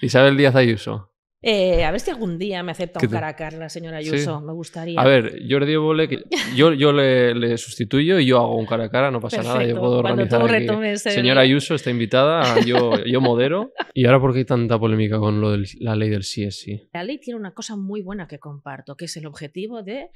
Isabel Díaz Ayuso. Eh, a ver si algún día me acepta un cara a cara la señora Ayuso, me gustaría. A ver, Jordi Evole, yo, yo le, sustituyo y yo hago un cara a cara, no pasa nada, yo puedo organizar. Señora Ayuso está invitada, yo, yo modero. ¿Y ahora por qué hay tanta polémica con lo de la ley del sí sí? La ley tiene una cosa muy buena que comparto, que es el objetivo de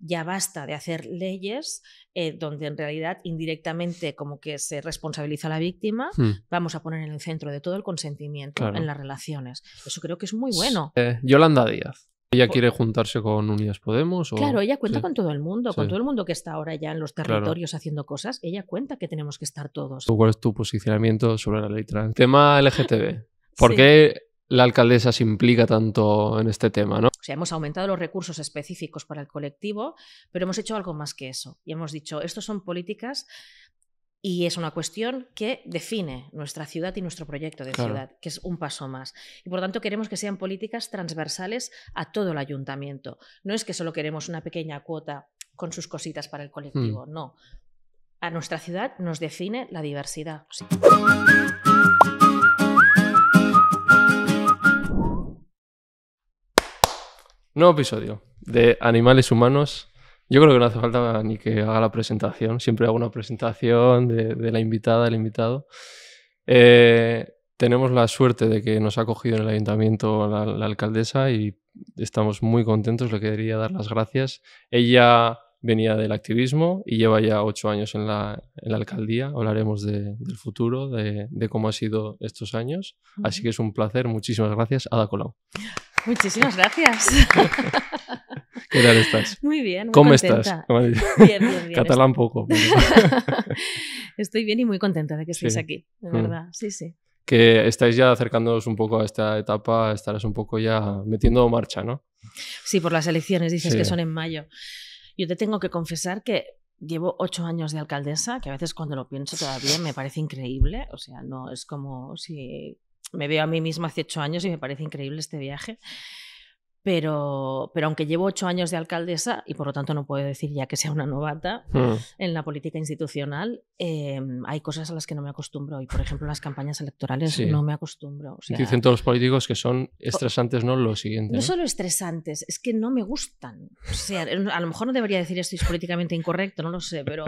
ya basta de hacer leyes eh, donde en realidad indirectamente como que se responsabiliza a la víctima, hmm. vamos a poner en el centro de todo el consentimiento en las relaciones. Eso creo que es muy bueno. Eh, Yolanda Díaz. ¿Ella quiere juntarse con Unidas Podemos? Claro, ella cuenta con todo el mundo, con todo el mundo que está ahora ya en los territorios haciendo cosas. Ella cuenta que tenemos que estar todos. ¿Cuál es tu posicionamiento sobre la ley trans? Tema LGTB. ¿Por qué la alcaldesa se implica tanto en este tema, ¿no? O sea, hemos aumentado los recursos específicos para el colectivo, pero hemos hecho algo más que eso. Y hemos dicho, estos son políticas y es una cuestión que define nuestra ciudad y nuestro proyecto de ciudad, que es un paso más. Y por tanto queremos que sean políticas transversales a todo el ayuntamiento. No es que solo queremos una pequeña cuota con sus cositas para el colectivo, mm. no. A nuestra ciudad nos define la diversidad. Nuevo episodio de Animales Humanos. Yo creo que no hace falta ni que haga la presentación. Siempre hago una presentación de, la invitada, el invitado. Eh, tenemos la suerte de que nos ha cogido en el ayuntamiento la, alcaldesa y estamos muy contentos. Le quería dar las gracias. Ella venía del activismo y lleva ya ocho años en la, alcaldía. Hablaremos del futuro, de, cómo ha sido estos años. Así que es un placer. Muchísimas gracias, Ada Colau. Muchísimas gracias. ¿Qué tal estás? Muy bien. Muy ¿Cómo estás? Bien, bien, bien. Catalán poco. Estoy bien y muy contenta de que estéis aquí, de mm. verdad. Sí, sí. Que estáis ya acercándoos un poco a esta etapa, estarás un poco ya metiendo marcha, ¿no? Sí, por las elecciones, dices que son en mayo. Yo te tengo que confesar que llevo ocho años de alcaldesa, que a veces cuando lo pienso todavía me parece increíble. O sea, no es como si me veo a mí misma hace ocho años y me parece increíble este viaje. Pero, pero aunque llevo ocho años de alcaldesa y por lo tanto no puedo decir ya que sea una novata hmm. en la política institucional, em, hay cosas a las que no me acostumbro y por ejemplo las campañas electorales no me acostumbro. O dicen todos los políticos que son estresantes, no lo siguiente. No, solo estresantes, es que no me gustan. O sea, a lo mejor no debería decir esto es políticamente incorrecto, no lo sé, pero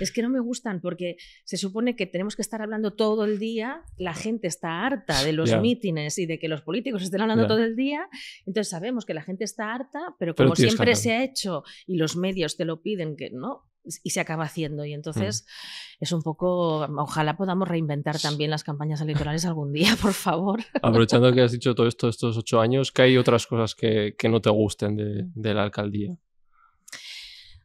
es que no me gustan porque se supone que tenemos que estar hablando todo el día, la gente está harta de los mítines y de que los políticos estén hablando todo el día, entonces sabemos que la gente está harta, pero como siempre se ha hecho y los medios te lo piden, que no, y se acaba haciendo. Y entonces mm. es un poco, ojalá podamos reinventar también las campañas electorales algún día, por favor. Aprovechando que has dicho todo esto, estos ocho años, ¿qué hay otras cosas que, no te gusten de, mm. de, la alcaldía?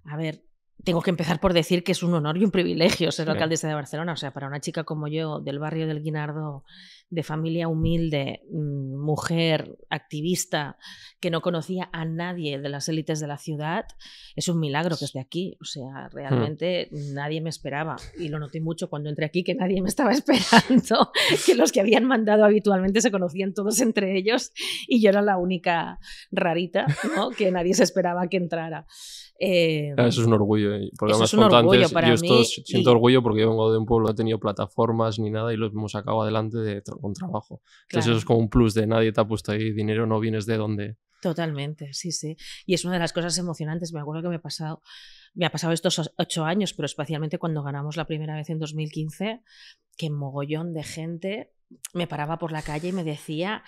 A ver. Tengo que empezar por decir que es un honor y un privilegio ser alcaldesa de Barcelona. O sea, para una chica como yo del barrio del Guinardo, de familia humilde, mm, mujer, activista, que no conocía a nadie de las élites de la ciudad, es un milagro que esté aquí. O sea, hmm. realmente nadie me esperaba. Y lo noté mucho cuando entré aquí, que nadie me estaba esperando, que los que habían mandado habitualmente se conocían todos entre ellos y yo era la única rarita, que nadie se esperaba que entrara. Em, ah, eso es un orgullo. yo siento orgullo porque vengo de un pueblo, no ha tenido plataformas ni nada y lo hemos sacado adelante de un trabajo. Entonces eso es como un plus de nadie te ha puesto ahí dinero, no vienes de donde. Totalmente, sí, sí. Y es una de las cosas emocionantes. Me acuerdo que me ha pasado, me ha pasado estos ocho años, pero especialmente cuando ganamos la primera vez en 2015, que mogollón de gente me paraba por la calle y me decía,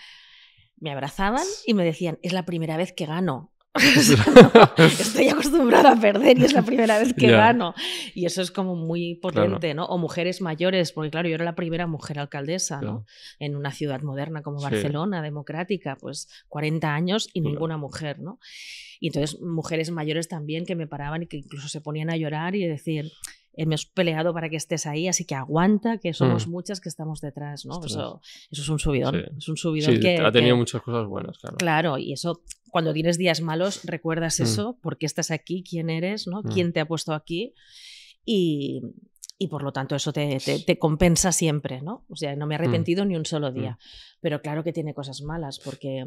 me abrazaban y me decían, es la primera vez que gano. Estoy acostumbrada a perder y es la primera vez que gano. Y eso es como muy potente, ¿no? O mujeres mayores, porque claro, yo era la primera mujer alcaldesa, ¿no? En una ciudad moderna como Barcelona, democrática, pues 40 años y ninguna mujer, ¿no? Y entonces mujeres mayores también que me paraban y que incluso se ponían a llorar y decir, hemos eh, me peleado para que estés ahí, así que aguanta, que somos mm. muchas que estamos detrás, ¿no? Eso, es un subidón, es un subidón Ha tenido muchas cosas buenas, claro. Claro, y eso, cuando tienes días malos, recuerdas mm. eso, por qué estás aquí, quién eres, ¿no? Mm. ¿Quién te ha puesto aquí? Y, por lo tanto eso te, compensa siempre, ¿no? O sea, no me he arrepentido ni un solo día. Pero claro que tiene cosas malas, porque,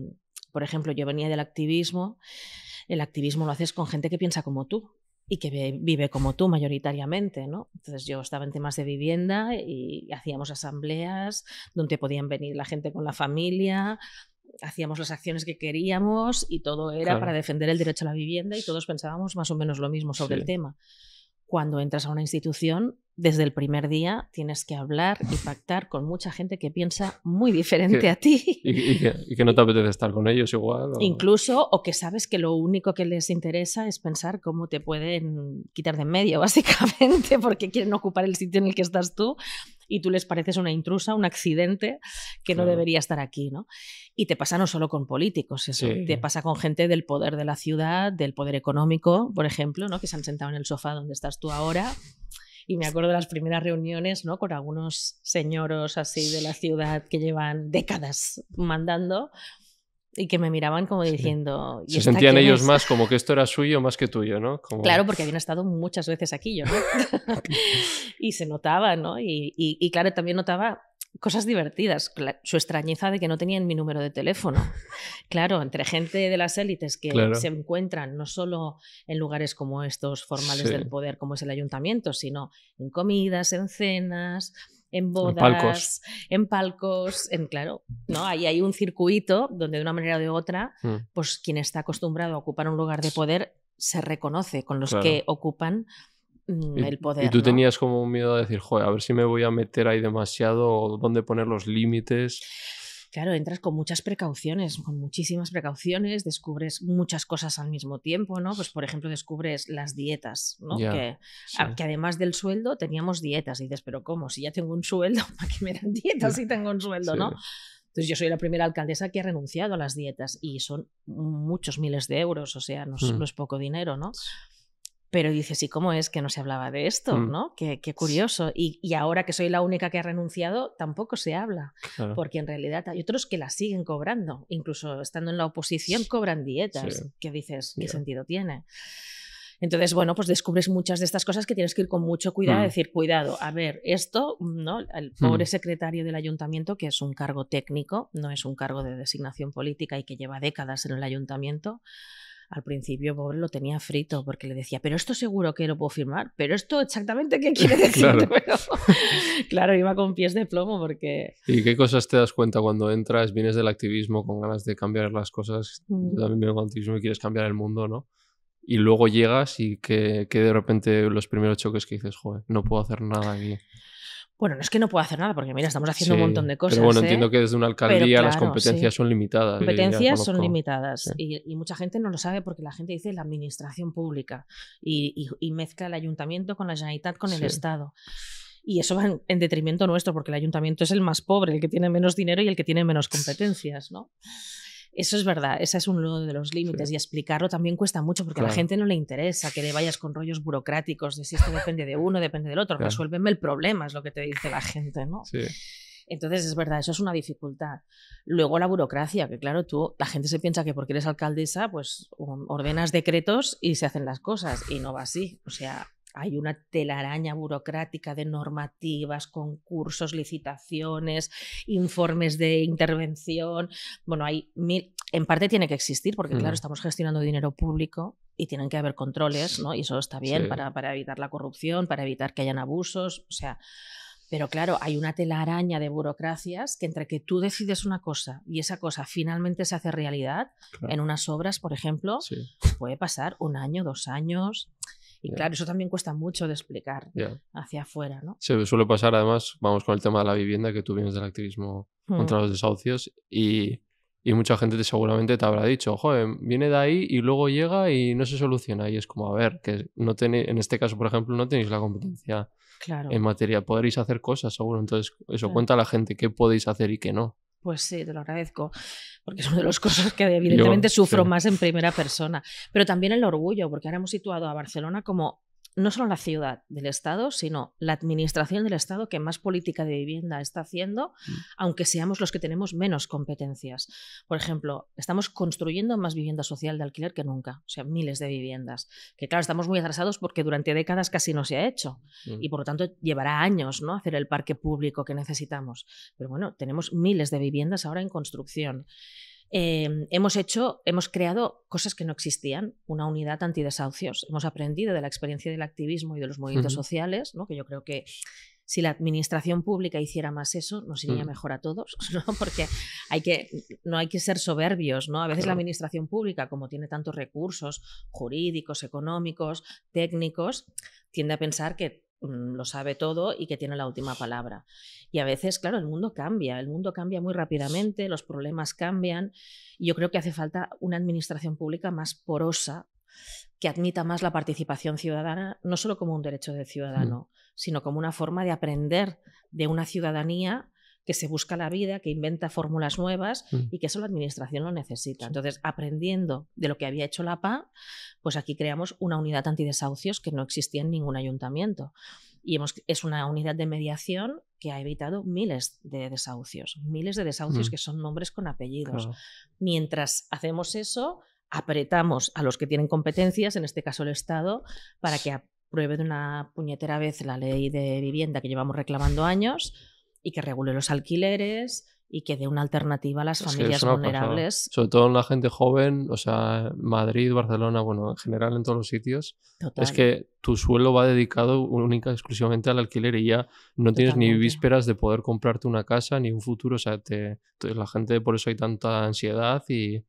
por ejemplo, yo venía del activismo, el activismo lo haces con gente que piensa como tú y que vive como tú mayoritariamente, ¿no? Entonces yo estaba en temas de vivienda y hacíamos asambleas donde podían venir la gente con la familia, hacíamos las acciones que queríamos y todo era para defender el derecho a la vivienda y todos pensábamos más o menos lo mismo sobre el tema cuando entras a una institución, desde el primer día tienes que hablar y pactar con mucha gente que piensa muy diferente a ti. Y, que, no te apetece estar con ellos igual. Incluso, o que sabes que lo único que les interesa es pensar cómo te pueden quitar de en medio, básicamente, porque quieren ocupar el sitio en el que estás tú y tú les pareces una intrusa, un accidente que no debería estar aquí, ¿no? Y te pasa no solo con políticos, eso, te pasa con gente del poder de la ciudad, del poder económico, por ejemplo, ¿no? Que se han sentado en el sofá donde estás tú ahora y me acuerdo de las primeras reuniones ¿no? con algunos señoros así de la ciudad que llevan décadas mandando y que me miraban como diciendo... Se sentían ellos más como que esto era suyo más que tuyo, ¿no? Claro, porque habían estado muchas veces aquí yo, ¿no? y se notaba, ¿no? Y, y, claro, también notaba cosas divertidas, su extrañeza de que no tenían mi número de teléfono. Claro, entre gente de las élites que se encuentran no solo en lugares como estos formales del poder, como es el ayuntamiento, sino en comidas, en cenas, en bodas, en palcos. en palcos, en claro, ¿no? Ahí hay un circuito donde de una manera o de otra, mm. pues quien está acostumbrado a ocupar un lugar de poder se reconoce con los que ocupan mm, el poder. Y tú tenías como un miedo a decir, joder, a ver si me voy a meter ahí demasiado, o dónde poner los límites claro, entras con muchas precauciones, con muchísimas precauciones, descubres muchas cosas al mismo tiempo, ¿no? Pues, por ejemplo, descubres las dietas, ¿no? Ah, que, además del sueldo teníamos dietas. Y dices, pero ¿cómo? Si ya tengo un sueldo, ¿para qué me dan dietas si tengo un sueldo, no? Entonces, yo soy la primera alcaldesa que ha renunciado a las dietas y son muchos miles de euros, o sea, no, mm. no es poco dinero, ¿no? Pero dices, ¿y cómo es que no se hablaba de esto? Mm. ¿no? Qué, curioso. Y, ahora que soy la única que ha renunciado, tampoco se habla. Porque en realidad hay otros que la siguen cobrando. Incluso estando en la oposición, cobran dietas. ¿Qué dices? ¿Qué sentido tiene? Entonces, bueno, pues descubres muchas de estas cosas que tienes que ir con mucho cuidado, mm. decir, cuidado, a ver, esto, ¿no? El pobre mm. secretario del ayuntamiento, que es un cargo técnico, no es un cargo de designación política y que lleva décadas en el ayuntamiento, al principio, pobre, lo tenía frito porque le decía, pero esto seguro que lo puedo firmar, pero esto exactamente qué quiere decir. claro. iba con pies de plomo porque... ¿Y qué cosas te das cuenta cuando entras, vienes del activismo con ganas de cambiar las cosas? Yo mm. también vengo del activismo y quieres cambiar el mundo, ¿no? Y luego llegas y que, que de repente los primeros choques que dices, joder, no puedo hacer nada aquí. Bueno, no es que no pueda hacer nada, porque mira, estamos haciendo un montón de cosas. Pero bueno, entiendo ¿eh? que desde una alcaldía las competencias son limitadas. Competencias son limitadas. Y, mucha gente no lo sabe porque la gente dice la administración pública y, mezcla el ayuntamiento con la Generalitat, con el Estado. Y eso va en, en, detrimento nuestro, porque el ayuntamiento es el más pobre, el que tiene menos dinero y el que tiene menos competencias, ¿no? Eso es verdad, ese es uno de los límites y explicarlo también cuesta mucho porque a la gente no le interesa que le vayas con rollos burocráticos de si esto depende de uno, depende del otro, claro. resuélveme el problema, es lo que te dice la gente, ¿no? Entonces, es verdad, eso es una dificultad. Luego la burocracia, que claro, tú, la gente se piensa que porque eres alcaldesa, pues ordenas decretos y se hacen las cosas, y no va así. O sea, hay una telaraña burocrática de normativas, concursos, licitaciones, informes de intervención. Bueno, hay mil. En parte tiene que existir, porque claro, estamos gestionando dinero público y tienen que haber controles, ¿no? Y eso está bien para, evitar la corrupción, para evitar que hayan abusos, o sea. Pero claro, hay una telaraña de burocracias que entre que tú decides una cosa y esa cosa finalmente se hace realidad, en unas obras, por ejemplo, pues puede pasar un año, dos años. Y claro, eso también cuesta mucho de explicar hacia afuera, ¿no? Se suele pasar, además, vamos con el tema de la vivienda, que tú vienes del activismo hmm. contra los desahucios y, y, mucha gente seguramente te habrá dicho, joven, viene de ahí y luego llega y no se soluciona. Y es como, a ver, que no tenéis, en este caso, por ejemplo, no tenéis la competencia claro. en materia. Podréis hacer cosas, seguro. Entonces, eso cuenta a la gente qué podéis hacer y qué no. Pues sí, te lo agradezco, porque es una de las cosas que evidentemente sufro más en primera persona. Pero también el orgullo, porque ahora hemos situado a Barcelona como no solo la ciudad del Estado, sino la administración del Estado que más política de vivienda está haciendo, mm. aunque seamos los que tenemos menos competencias. Por ejemplo, estamos construyendo más vivienda social de alquiler que nunca, o sea, miles de viviendas, que claro, estamos muy atrasados porque durante décadas casi no se ha hecho mm. y por lo tanto llevará años ¿no? hacer el parque público que necesitamos. Pero bueno, tenemos miles de viviendas ahora en construcción. Em, hemos hecho, hemos creado cosas que no existían, una unidad antidesahucios. Hemos aprendido de la experiencia del activismo y de los movimientos sociales, que yo creo que si la administración pública hiciera más eso, nos iría mm. mejor a todos, Porque no hay que ser soberbios, A veces la administración pública, como tiene tantos recursos jurídicos, económicos, técnicos, tiende a pensar que Mm, lo sabe todo y que tiene la última palabra. Y a veces, claro, el mundo cambia, el mundo cambia muy rápidamente, los problemas cambian. Y yo creo que hace falta una administración pública más porosa, que admita más la participación ciudadana, no solo como un derecho del ciudadano, sino como una forma de aprender de una ciudadanía que se busca la vida, que inventa fórmulas nuevas mm. y que eso la administración lo necesita. Entonces, aprendiendo de lo que había hecho la PA, pues aquí creamos una unidad antidesahucios que no existía en ningún ayuntamiento. Y es una unidad de mediación que ha evitado miles de desahucios, miles de desahucios mm. que son nombres con apellidos. Mientras hacemos eso, apretamos a los que tienen competencias, en este caso el Estado, para que apruebe de una puñetera vez la ley de vivienda que llevamos reclamando años y que regule los alquileres y que dé una alternativa a las familias vulnerables. Sobre todo en la gente joven, o sea, Madrid, Barcelona, bueno, en general en todos los sitios. Es que tu suelo va dedicado única exclusivamente al alquiler y ya no tienes ni vísperas de poder comprarte una casa ni un futuro. O sea, la gente, por eso hay tanta ansiedad y,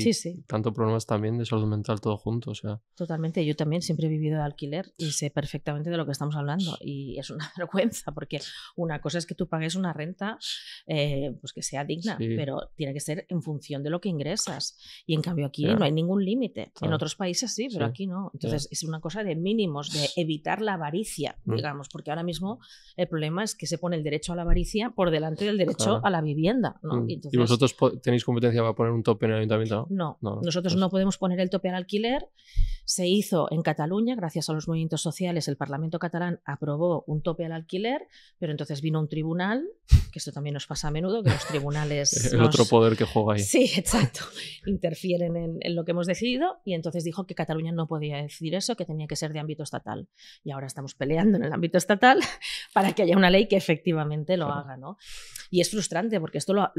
sí, sí. tanto problemas también de salud mental todo junto. O sea. Totalmente, yo también siempre he vivido de alquiler y sé perfectamente de lo que estamos hablando y es una vergüenza porque una cosa es que tú pagues una renta eh, pues que sea digna, pero tiene que ser en función de lo que ingresas y en cambio aquí no hay ningún límite. En otros países sí, pero aquí no. Entonces es una cosa de mínimos, de evitar la avaricia, mm. digamos, porque ahora mismo el problema es que se pone el derecho a la avaricia por delante del derecho a la vivienda. Mm. Y, ¿Y vosotros tenéis competencia para poner un tope en el ayuntamiento? No, Nosotros no podemos poner el tope al alquiler. Se hizo en Cataluña, gracias a los movimientos sociales, el Parlamento catalán aprobó un tope al alquiler, pero entonces vino un tribunal, que esto también nos pasa a menudo, que los tribunales... el otro poder que juega ahí. Sí, exacto. Interfieren en, lo que hemos decidido y entonces dijo que Cataluña no podía decidir eso, que tenía que ser de ámbito estatal. Y ahora estamos peleando en el ámbito estatal para que haya una ley que efectivamente lo haga, ¿no? Y es frustrante porque esto lo,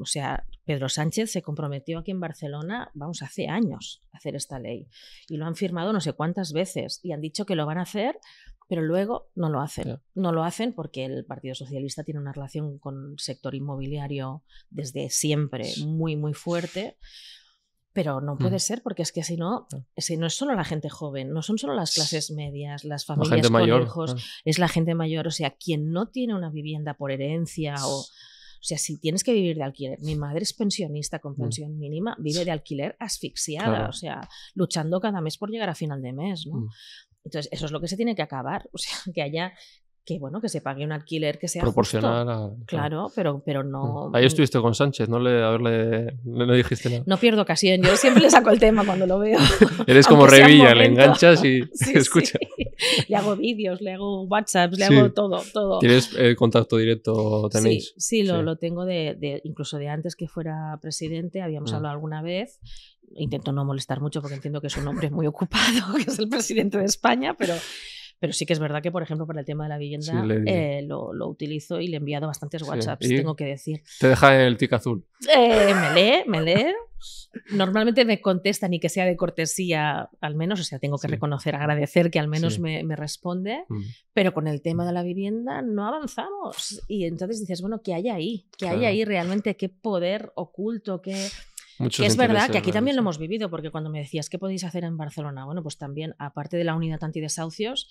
o sea, Pedro Sánchez se comprometió aquí en Barcelona, vamos, hace años a hacer esta ley. Y lo han firmado no sé cuántas veces y han dicho que lo van a hacer, pero luego no lo hacen. No lo hacen porque el Partido Socialista tiene una relación con el sector inmobiliario desde siempre muy, muy fuerte. Pero no puede mm. ser, porque es que si no, mm. si no es solo la gente joven, no son solo las clases medias, las familias con hijos, es la gente mayor, o sea, quien no tiene una vivienda por herencia o... O sea, si tienes que vivir de alquiler, mi madre es pensionista con mm. pensión mínima, vive de alquiler asfixiada, o sea, luchando cada mes por llegar a final de mes, ¿no? Entonces, eso es lo que se tiene que acabar, o sea, que haya que bueno, que se pague un alquiler que sea proporcional A... Claro, pero, pero mm. no. Ahí mm. estuviste con Sánchez, no le, a ver, le, dijiste nada. No pierdo ocasión, yo siempre le saco el tema cuando lo veo. Eres como Revilla, le enganchas y escucha. Le hago vídeos, le hago WhatsApps, le hago todo, todo. ¿Tienes el eh, contacto directo tenéis? Sí, lo, lo, tengo de, de, incluso de antes que fuera presidente, habíamos mm. hablado alguna vez intento no molestar mucho porque entiendo que es un hombre muy ocupado, que es el presidente de España, pero pero sí que es verdad que, por ejemplo, para el tema de la vivienda eh, lo, lo, utilizo y le he enviado bastantes WhatsApps, tengo que decir. ¿Te deja el tic azul? Eh, me lee, me lee. Normalmente me contesta, ni que sea de cortesía, al menos, o sea, tengo que reconocer, agradecer que al menos me, me, responde, mm. pero con el tema de la vivienda no avanzamos. Y entonces dices, bueno, ¿qué hay ahí? ¿Qué hay ahí realmente? ¿Qué poder oculto? ¿Qué...? es verdad que aquí también lo hemos vivido, porque cuando me decías qué podéis hacer en Barcelona, bueno, pues también, aparte de la unidad antidesahucios,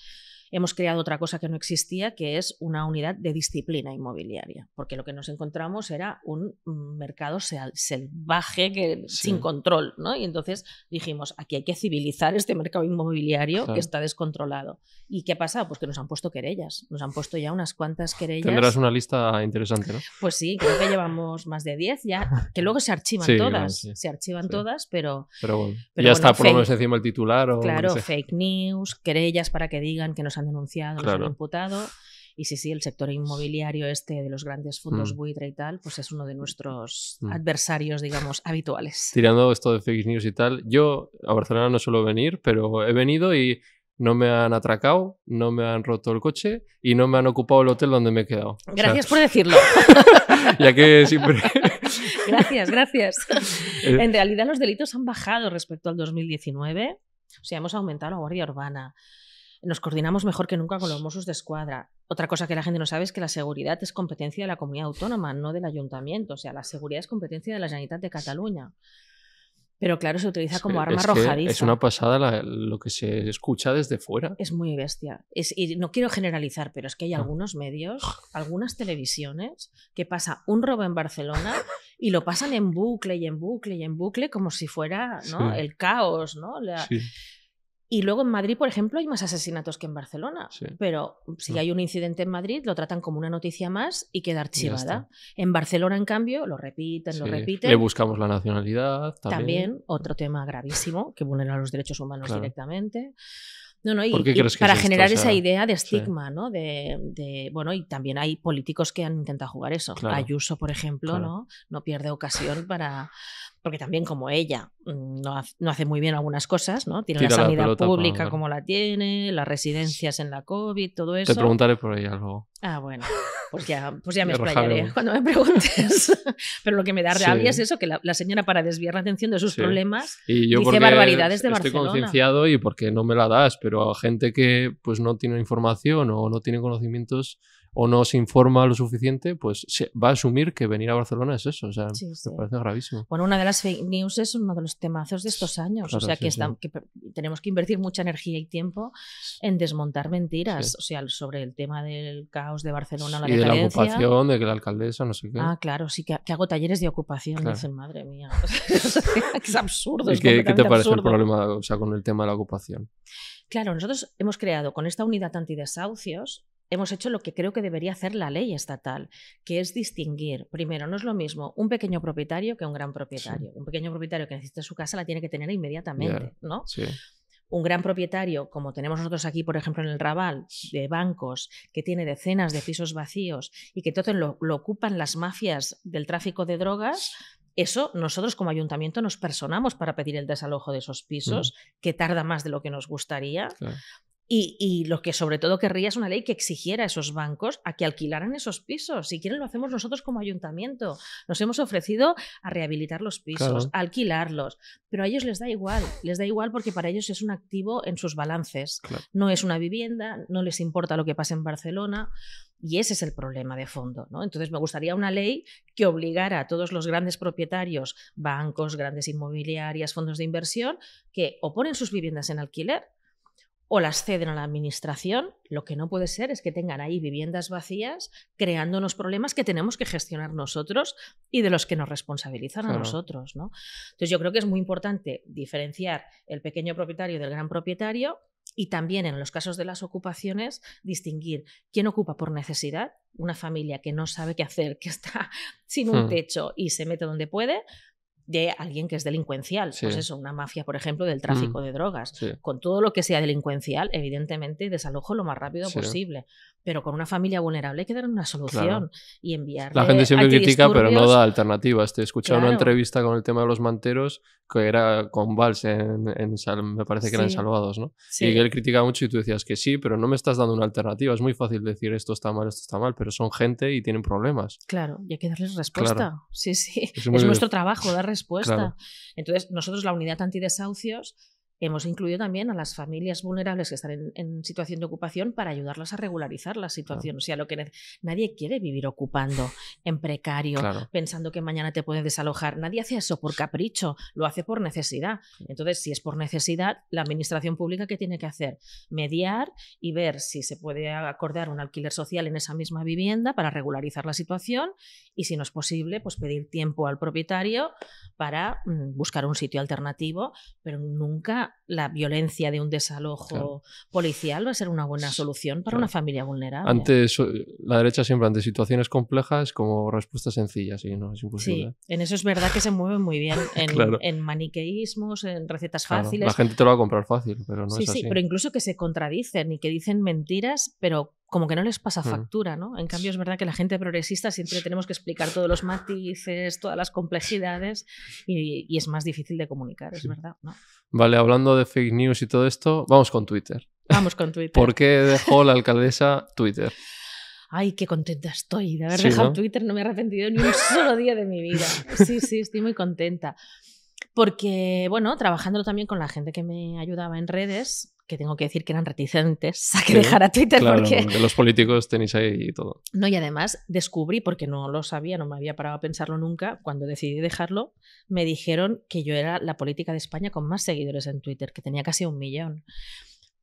hemos creado otra cosa que no existía, que es una unidad de disciplina inmobiliaria, porque lo que nos encontramos era un mm, mercado salvaje que, sin control, ¿no? Y entonces dijimos, aquí hay que civilizar este mercado inmobiliario que está descontrolado. ¿Y qué ha pasado? Pues que nos han puesto querellas, nos han puesto ya unas cuantas querellas. Tendrás una lista interesante, ¿no? Pues sí, creo que llevamos más de 10 ya, que luego se archivan todas, se archivan todas, pero... Pero, ya está por lo menos encima el titular o... Claro, fake news, querellas para que digan que nos han denunciado, han imputado. Y sí, sí, el sector inmobiliario este de los grandes fondos mm. buitre y tal, pues es uno de nuestros mm. adversarios, digamos, habituales. Tirando esto de fake news y tal, yo a Barcelona no suelo venir, pero he venido y no me han atracado, no me han roto el coche y no me han ocupado el hotel donde me he quedado. Gracias por decirlo. ya que siempre... gracias, gracias. Eh. En realidad los delitos han bajado respecto al 2019. O sea, hemos aumentado la guardia urbana. Nos coordinamos mejor que nunca con los Mossos de Escuadra. Otra cosa que la gente no sabe es que la seguridad es competencia de la comunidad autónoma, no del ayuntamiento. O sea, la seguridad es competencia de la Generalitat de Cataluña. Pero claro, se utiliza como arma es arrojadiza. Es una pasada lo que se escucha desde fuera. Es muy bestia. y no quiero generalizar, pero es que hay algunos medios, algunas televisiones, que pasa un robo en Barcelona y lo pasan en bucle y en bucle y en bucle como si fuera el caos, ¿no? Y luego en Madrid, por ejemplo, hay más asesinatos que en Barcelona. Pero si mm. hay un incidente en Madrid, lo tratan como una noticia más y queda archivada. en Barcelona, en cambio, lo repiten, lo repiten. Le buscamos la nacionalidad. También, otro tema gravísimo que vulnera los derechos humanos directamente. No, no, y, para generar esa idea de estigma, ¿no? De, bueno, y también hay políticos que han intentado jugar eso. Ayuso, por ejemplo, ¿no? No pierde ocasión para porque también como ella mm, no, hace, muy bien algunas cosas, ¿no? Tiene la sanidad pública como la tiene, las residencias en la COVID, todo eso. Te preguntaré por ella luego. Ah, bueno, pues ya, pues ya me explayaré cuando me preguntes. Pero lo que me da rabia es eso, que la, señora para desviar la atención de sus problemas y yo dice barbaridades de Barcelona. Estoy concienciado y porque no me la das, pero a gente que pues no tiene información o no tiene conocimientos o no se informa lo suficiente, pues va a asumir que venir a Barcelona es eso. O sea, sí, me parece gravísimo. Bueno, una de las fake news es uno de los temazos de estos años. o sea, que, tenemos que invertir mucha energía y tiempo en desmontar mentiras. O sea, sobre el tema del caos de Barcelona, la y de la ocupación, de que la alcaldesa, no sé qué. Ah, claro, sí, que, hago talleres de ocupación. Dicen, madre mía. es absurdo. qué, te parece el problema o sea, con el tema de la ocupación? Claro, nosotros hemos creado con esta unidad antidesahucios hemos hecho lo que creo que debería hacer la ley estatal, que es distinguir, primero, no es lo mismo un pequeño propietario que un gran propietario. Un pequeño propietario que necesita su casa la tiene que tener inmediatamente, ¿no? Un gran propietario, como tenemos nosotros aquí, por ejemplo, en el Raval, de bancos, que tiene decenas de pisos vacíos y que todo lo, ocupan las mafias del tráfico de drogas, eso nosotros como ayuntamiento nos personamos para pedir el desalojo de esos pisos, que tarda más de lo que nos gustaría. Y, lo que sobre todo querría es una ley que exigiera a esos bancos a que alquilaran esos pisos. Si quieren lo hacemos nosotros como ayuntamiento. Nos hemos ofrecido a rehabilitar los pisos, a alquilarlos, pero a ellos les da igual. Les da igual porque para ellos es un activo en sus balances. No es una vivienda, no les importa lo que pase en Barcelona. Y ese es el problema de fondo. Entonces, me gustaría una ley que obligara a todos los grandes propietarios, bancos, grandes inmobiliarias, fondos de inversión, que o ponen sus viviendas en alquiler o las ceden a la administración, lo que no puede ser es que tengan ahí viviendas vacías creando unos problemas que tenemos que gestionar nosotros y de los que nos responsabilizan a nosotros. ¿no? Entonces yo creo que es muy importante diferenciar el pequeño propietario del gran propietario y también en los casos de las ocupaciones distinguir quién ocupa por necesidad, una familia que no sabe qué hacer, que está sin un hmm. techo y se mete donde puede, de alguien que es delincuencial. Pues eso, una mafia, por ejemplo, del tráfico mm. de drogas. Con todo lo que sea delincuencial, evidentemente, desalojo lo más rápido posible. Pero con una familia vulnerable hay que dar una solución y enviar. La gente siempre critica, pero no da alternativas. Te escuchado una entrevista con el tema de los manteros que era con vals en, me parece que eran Salvados, ¿no? Y él critica mucho y tú decías que sí, pero no me estás dando una alternativa. Es muy fácil decir esto está mal, esto está mal, pero son gente y tienen problemas. Claro, y hay que darles respuesta. Sí, sí. Es, nuestro trabajo dar respuesta. Entonces, nosotros, la unidad antidesahucios, Hemos incluido también a las familias vulnerables que están en, situación de ocupación para ayudarlas a regularizar la situación. O sea, lo que nadie quiere vivir ocupando en precario, pensando que mañana te pueden desalojar. Nadie hace eso por capricho, lo hace por necesidad. Entonces, si es por necesidad, la administración pública qué tiene que hacer? Mediar y ver si se puede acordar un alquiler social en esa misma vivienda para regularizar la situación y si no es posible, pues pedir tiempo al propietario para mm, buscar un sitio alternativo, pero nunca la violencia de un desalojo policial va a ser una buena solución para una familia vulnerable. Antes, eh, la derecha siempre ante situaciones complejas como respuestas sencillas, y no es imposible. Sí, ¿eh? en eso es verdad que se mueven muy bien, en, maniqueísmos, en recetas fáciles. La gente te lo va a comprar fácil, pero no es así. Sí, pero incluso que se contradicen y que dicen mentiras, pero como que no les pasa mm. factura, ¿no? En cambio, es verdad que la gente progresista siempre tenemos que explicar todos los matices, todas las complejidades, y, es más difícil de comunicar, es verdad, ¿no? Vale, hablando de fake news y todo esto, vamos con Twitter. Vamos con Twitter. ¿Por qué dejó la alcaldesa Twitter? Ay, qué contenta estoy de haber dejado Twitter, no me he arrepentido ni un solo día de mi vida. Sí, sí, estoy muy contenta. Porque, bueno, trabajándolo también con la gente que me ayudaba en redes, que tengo que decir que eran reticentes a que dejara Twitter. Claro, porque... los políticos tenéis ahí y todo. No, y además descubrí, porque no lo sabía, no me había parado a pensarlo nunca, cuando decidí dejarlo, me dijeron que yo era la política de España con más seguidores en Twitter, que tenía casi un millón.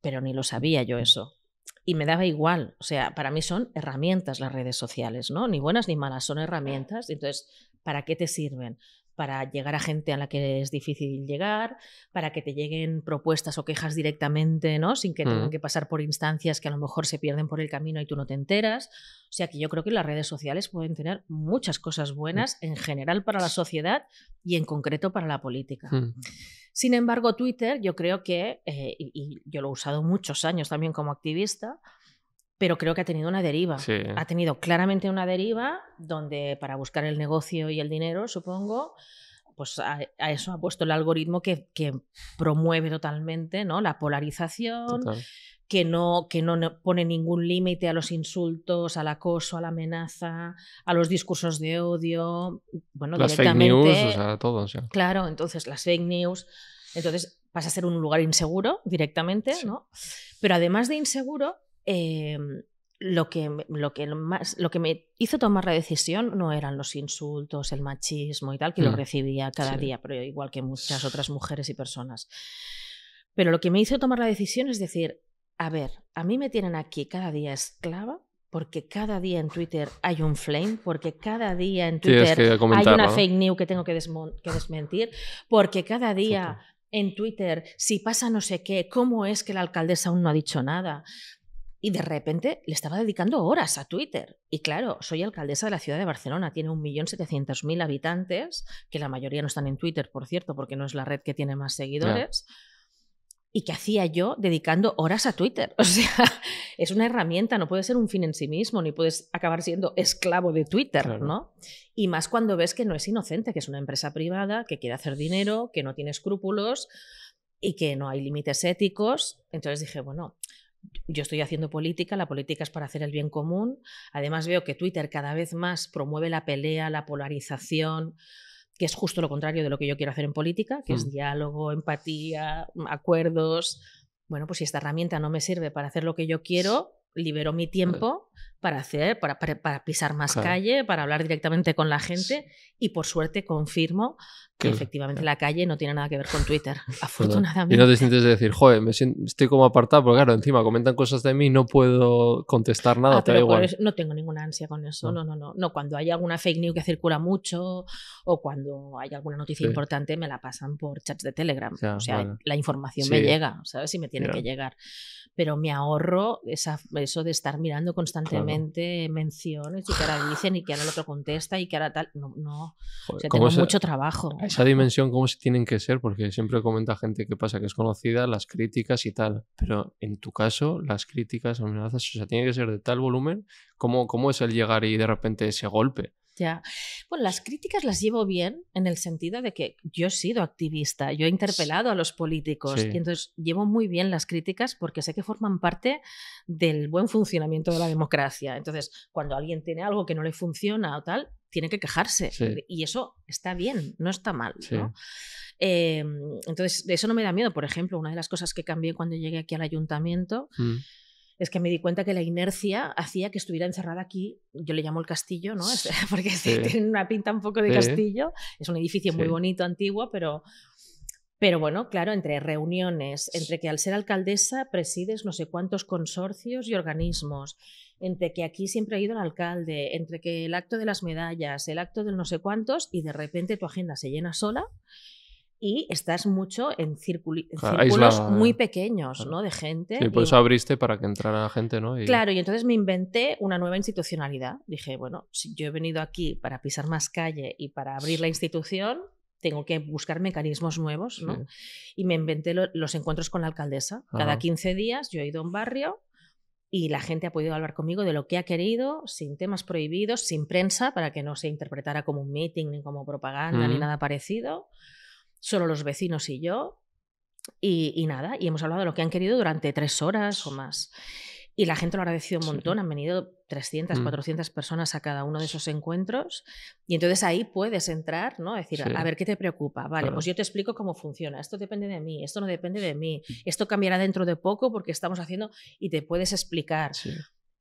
Pero ni lo sabía yo mm. eso. Y me daba igual, o sea, para mí son herramientas las redes sociales, ¿no? Ni buenas ni malas, son herramientas. Entonces, ¿para qué te sirven? para llegar a gente a la que es difícil llegar, para que te lleguen propuestas o quejas directamente, ¿no? Sin que tengan mm. que pasar por instancias que a lo mejor se pierden por el camino y tú no te enteras. O sea que yo creo que las redes sociales pueden tener muchas cosas mm. buenas en general para la sociedad y en concreto para la política. Mm. Sin embargo, Twitter, yo creo que, eh, y yo lo he usado muchos años también como activista, pero creo que ha tenido una deriva. Ha tenido claramente una deriva donde para buscar el negocio y el dinero, supongo, pues a, eso ha puesto el algoritmo que, promueve totalmente ¿no? la polarización. Que no, que no pone ningún límite a los insultos, al acoso, a la amenaza, a los discursos de odio, bueno, las fake news, o sea, todo. Claro, entonces las fake news. Entonces pasa a ser un lugar inseguro directamente, ¿no? Pero además de inseguro, Em, lo, que, lo, que más, lo que me hizo tomar la decisión no eran los insultos, el machismo y tal, que lo mm. recibía cada día, pero igual que muchas otras mujeres y personas. Pero lo que me hizo tomar la decisión es decir, a ver, a mí me tienen aquí cada día esclava porque cada día en Twitter hay un flame, porque cada día en Twitter hay una fake news que tengo que, ah. desmentir, porque cada día en Twitter, si pasa no sé qué, ¿cómo es que la alcaldesa aún no ha dicho nada? Y de repente le estaba dedicando horas a Twitter. Y claro, soy alcaldesa de la ciudad de Barcelona, tiene 1.700.000 habitantes, que la mayoría no están en Twitter, por cierto, porque no es la red que tiene más seguidores. ¿Y qué hacía yo dedicando horas a Twitter? O sea, es una herramienta, no puede ser un fin en sí mismo, ni puedes acabar siendo esclavo de Twitter, ¿no? Y más cuando ves que no es inocente, que es una empresa privada, que quiere hacer dinero, que no tiene escrúpulos y que no hay límites éticos. Entonces dije, bueno, yo estoy haciendo política, la política es para hacer el bien común. Además veo que Twitter cada vez más promueve la pelea, la polarización, que es justo lo contrario de lo que yo quiero hacer en política, que es mm. diálogo, empatía, mm, acuerdos. Bueno, pues si esta herramienta no me sirve para hacer lo que yo quiero, libero mi tiempo para hacer, para, pisar más calle, para hablar directamente con la gente y por suerte confirmo que efectivamente la calle no tiene nada que ver con Twitter, afortunadamente. Y no te sientes de decir, joder, me estoy como apartado, porque claro, encima comentan cosas de mí y no puedo contestar nada, ah, da igual. no tengo ninguna ansia con eso, no. no. no, no, cuando hay alguna fake news que circula mucho o cuando hay alguna noticia importante, me la pasan por chats de Telegram. o sea, la información me llega, ¿sabes? Si me tiene que llegar. Pero me ahorro esa, eso de estar mirando constantemente menciones y que ahora dicen y que ahora el otro contesta y que ahora tal. No, no. tengo mucho trabajo esa dimensión cómo se tienen que ser, porque siempre comenta gente que pasa que es conocida, las críticas y tal, pero en tu caso, las críticas, amenazas, o sea, tiene que ser de tal volumen, como cómo es el llegar y de repente ese golpe? Ya. Bueno, las críticas las llevo bien en el sentido de que yo he sido activista, yo he interpelado a los políticos y entonces llevo muy bien las críticas porque sé que forman parte del buen funcionamiento de la democracia. Entonces, cuando alguien tiene algo que no le funciona o tal, tiene que quejarse y eso está bien, no está mal. Entonces, ¿no? Em, entonces, eso no me da miedo. Por ejemplo, una de las cosas que cambié cuando llegué aquí al ayuntamiento. Mm es que me di cuenta que la inercia hacía que estuviera encerrada aquí, yo le llamo el castillo, ¿no? porque tiene una pinta un poco de castillo, es un edificio muy bonito, antiguo, pero... Pero bueno, claro, entre reuniones, entre que al ser alcaldesa presides no sé cuántos consorcios y organismos, entre que aquí siempre ha ido el alcalde, entre que el acto de las medallas, el acto de no sé cuántos, y de repente tu agenda se llena sola y estás mucho en, círculos muy pequeños ¿no? de gente. Sí, por eso abriste para que entrara gente, ¿no? Claro, y entonces me inventé una nueva institucionalidad. Dije, bueno, si yo he venido aquí para pisar más calle y para abrir la institución, tengo que buscar mecanismos nuevos, ¿no? Y me inventé los encuentros con la alcaldesa. Cada 15 días yo he ido a un barrio y la gente ha podido hablar conmigo de lo que ha querido, sin temas prohibidos, sin prensa, para que no se interpretara como un meeting, ni como propaganda, ni nada parecido solo los vecinos y yo. Y, nada, y hemos hablado de lo que han querido durante tres horas o más. Y la gente lo ha agradecido un montón, han venido 300, 400 mm. personas a cada uno de esos encuentros. Y entonces ahí puedes entrar, ¿no? Decir, a ver, ¿qué te preocupa? Vale, pues yo te explico cómo funciona. Esto depende de mí, esto no depende de mí, esto cambiará dentro de poco porque estamos haciendo y te puedes explicar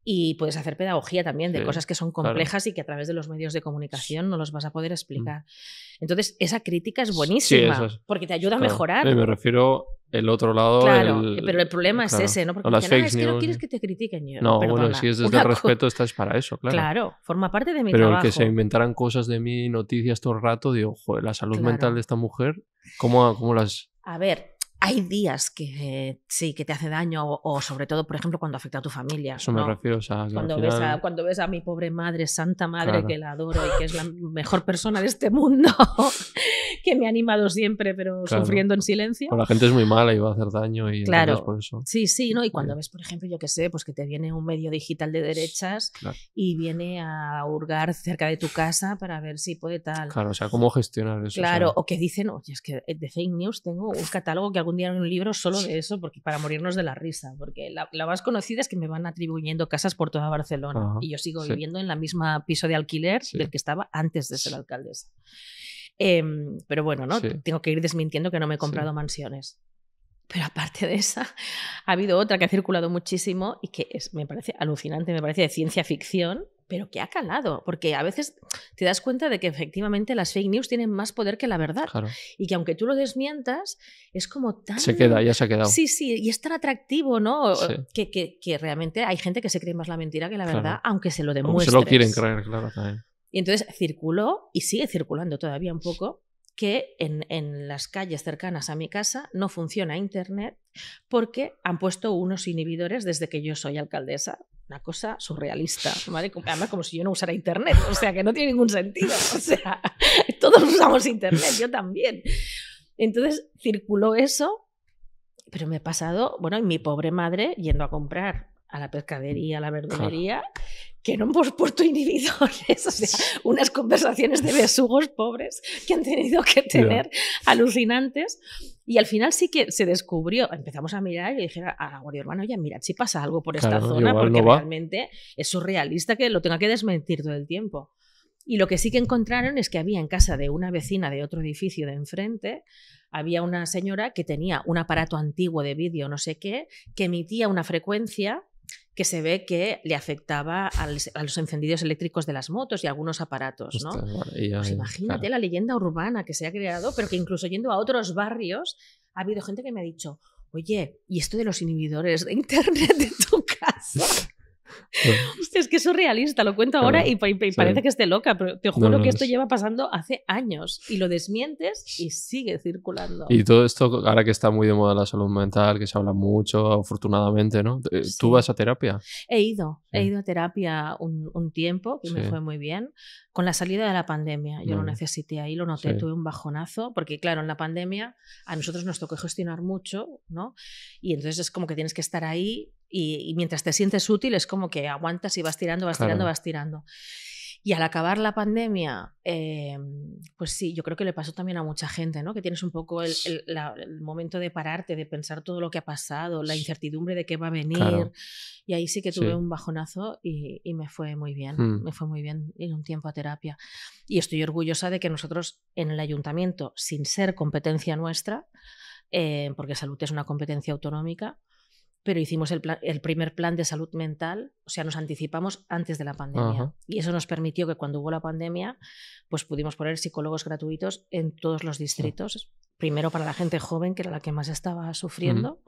y puedes hacer pedagogía también de cosas que son complejas y que a través de los medios de comunicación no los vas a poder mm. explicar. Entonces, esa crítica es buenísima porque te ayuda a mejorar. me refiero el otro lado. Claro, pero el problema es ese, ¿no? Porque no, ah, es que no quieres que te critiquen No, bueno, si es desde el respeto, estás para eso, claro. Claro, forma parte de mi pero trabajo. que se inventaran cosas de mí, noticias todo el rato, digo, joder, la salud mental de esta mujer, ¿cómo, cómo las...? A ver, hay días que sí, que te hace daño, o, sobre todo, por ejemplo, cuando afecta a tu familia. Eso me refiero, o sea, cuando, ves a, cuando ves a mi pobre madre, santa madre, que la adoro y que es la mejor persona de este mundo, que me ha animado siempre, pero sufriendo en silencio. Pues la gente es muy mala y va a hacer daño y claro. por eso. Sí, sí, ¿no? Y cuando ves, por ejemplo, yo que sé, pues que te viene un medio digital de derechas y viene a hurgar cerca de tu casa para ver si puede tal. Claro, o sea, ¿cómo gestionar eso? Claro, o, que dicen, oye, es que de fake news tengo un catálogo que algún día en un libro solo de eso, porque para morirnos de la risa, porque la, más conocida es que me van atribuyendo casas por toda Barcelona y yo sigo viviendo en la misma piso de alquiler del que estaba antes de ser alcaldesa. Em, pero bueno, ¿no? Tengo que ir desmintiendo que no me he comprado mansiones. Pero aparte de esa, ha habido otra que ha circulado muchísimo y que es, me parece alucinante, me parece de ciencia ficción, pero que ha calado, porque a veces te das cuenta de que efectivamente las fake news tienen más poder que la verdad. Y que aunque tú lo desmientas, es como tan... Se queda, ya se ha quedado. Sí, sí, y es tan atractivo, ¿no? Que, que, realmente hay gente que se cree más la mentira que la verdad, aunque se lo demuestre. se lo quieren creer, claro, también. Y entonces circuló y sigue circulando todavía un poco que en, las calles cercanas a mi casa no funciona Internet porque han puesto unos inhibidores desde que yo soy alcaldesa. Una cosa surrealista, Además, como si yo no usara Internet, o sea, que no tiene ningún sentido. O sea, todos usamos Internet, yo también. Entonces circuló eso, pero me he pasado, bueno, y mi pobre madre yendo a comprar a la pescadería, a la verdulería que no por puesto inhibidores, ¿eh? o sea, unas conversaciones de besugos pobres que han tenido que tener alucinantes. Y al final sí que se descubrió, empezamos a mirar y dije a la Guardia Urbana, oye, mirad si pasa algo por esta zona, porque realmente es surrealista que lo tenga que desmentir todo el tiempo. Y lo que sí que encontraron es que había en casa de una vecina de otro edificio de enfrente, había una señora que tenía un aparato antiguo de vídeo, no sé qué, que emitía una frecuencia que se ve que le afectaba a los encendidos eléctricos de las motos y algunos aparatos, ¿no? pues imagínate la leyenda urbana que se ha creado, pero que incluso yendo a otros barrios ha habido gente que me ha dicho, oye, ¿y esto de los inhibidores de internet de tu casa? es que es realista lo cuento ahora y, parece que esté loca, pero te juro que esto lleva pasando hace años y lo desmientes y sigue circulando. Y todo esto, ahora que está muy de moda la salud mental, que se habla mucho, afortunadamente, ¿no? Eh, ¿Tú vas a terapia? He ido, he ido a terapia un, tiempo que me fue muy bien. Con la salida de la pandemia, yo lo necesité ahí, lo noté, tuve un bajonazo, porque claro, en la pandemia a nosotros nos tocó gestionar mucho, ¿no? Y entonces es como que tienes que estar ahí y, mientras te sientes útil es como que aguantas y vas tirando, vas tirando, vas tirando. Y al acabar la pandemia, eh, pues sí, yo creo que le pasó también a mucha gente, ¿no? Que tienes un poco el, momento de pararte, de pensar todo lo que ha pasado, la incertidumbre de qué va a venir. Y ahí sí que tuve un bajonazo y, me fue muy bien, mm. me fue muy bien en un tiempo a terapia. Y estoy orgullosa de que nosotros en el ayuntamiento, sin ser competencia nuestra, eh, porque salud es una competencia autonómica, pero hicimos el, el, primer plan de salud mental, o sea, nos anticipamos antes de la pandemia. Y eso nos permitió que cuando hubo la pandemia, pues pudimos poner psicólogos gratuitos en todos los distritos, primero para la gente joven, que era la que más estaba sufriendo,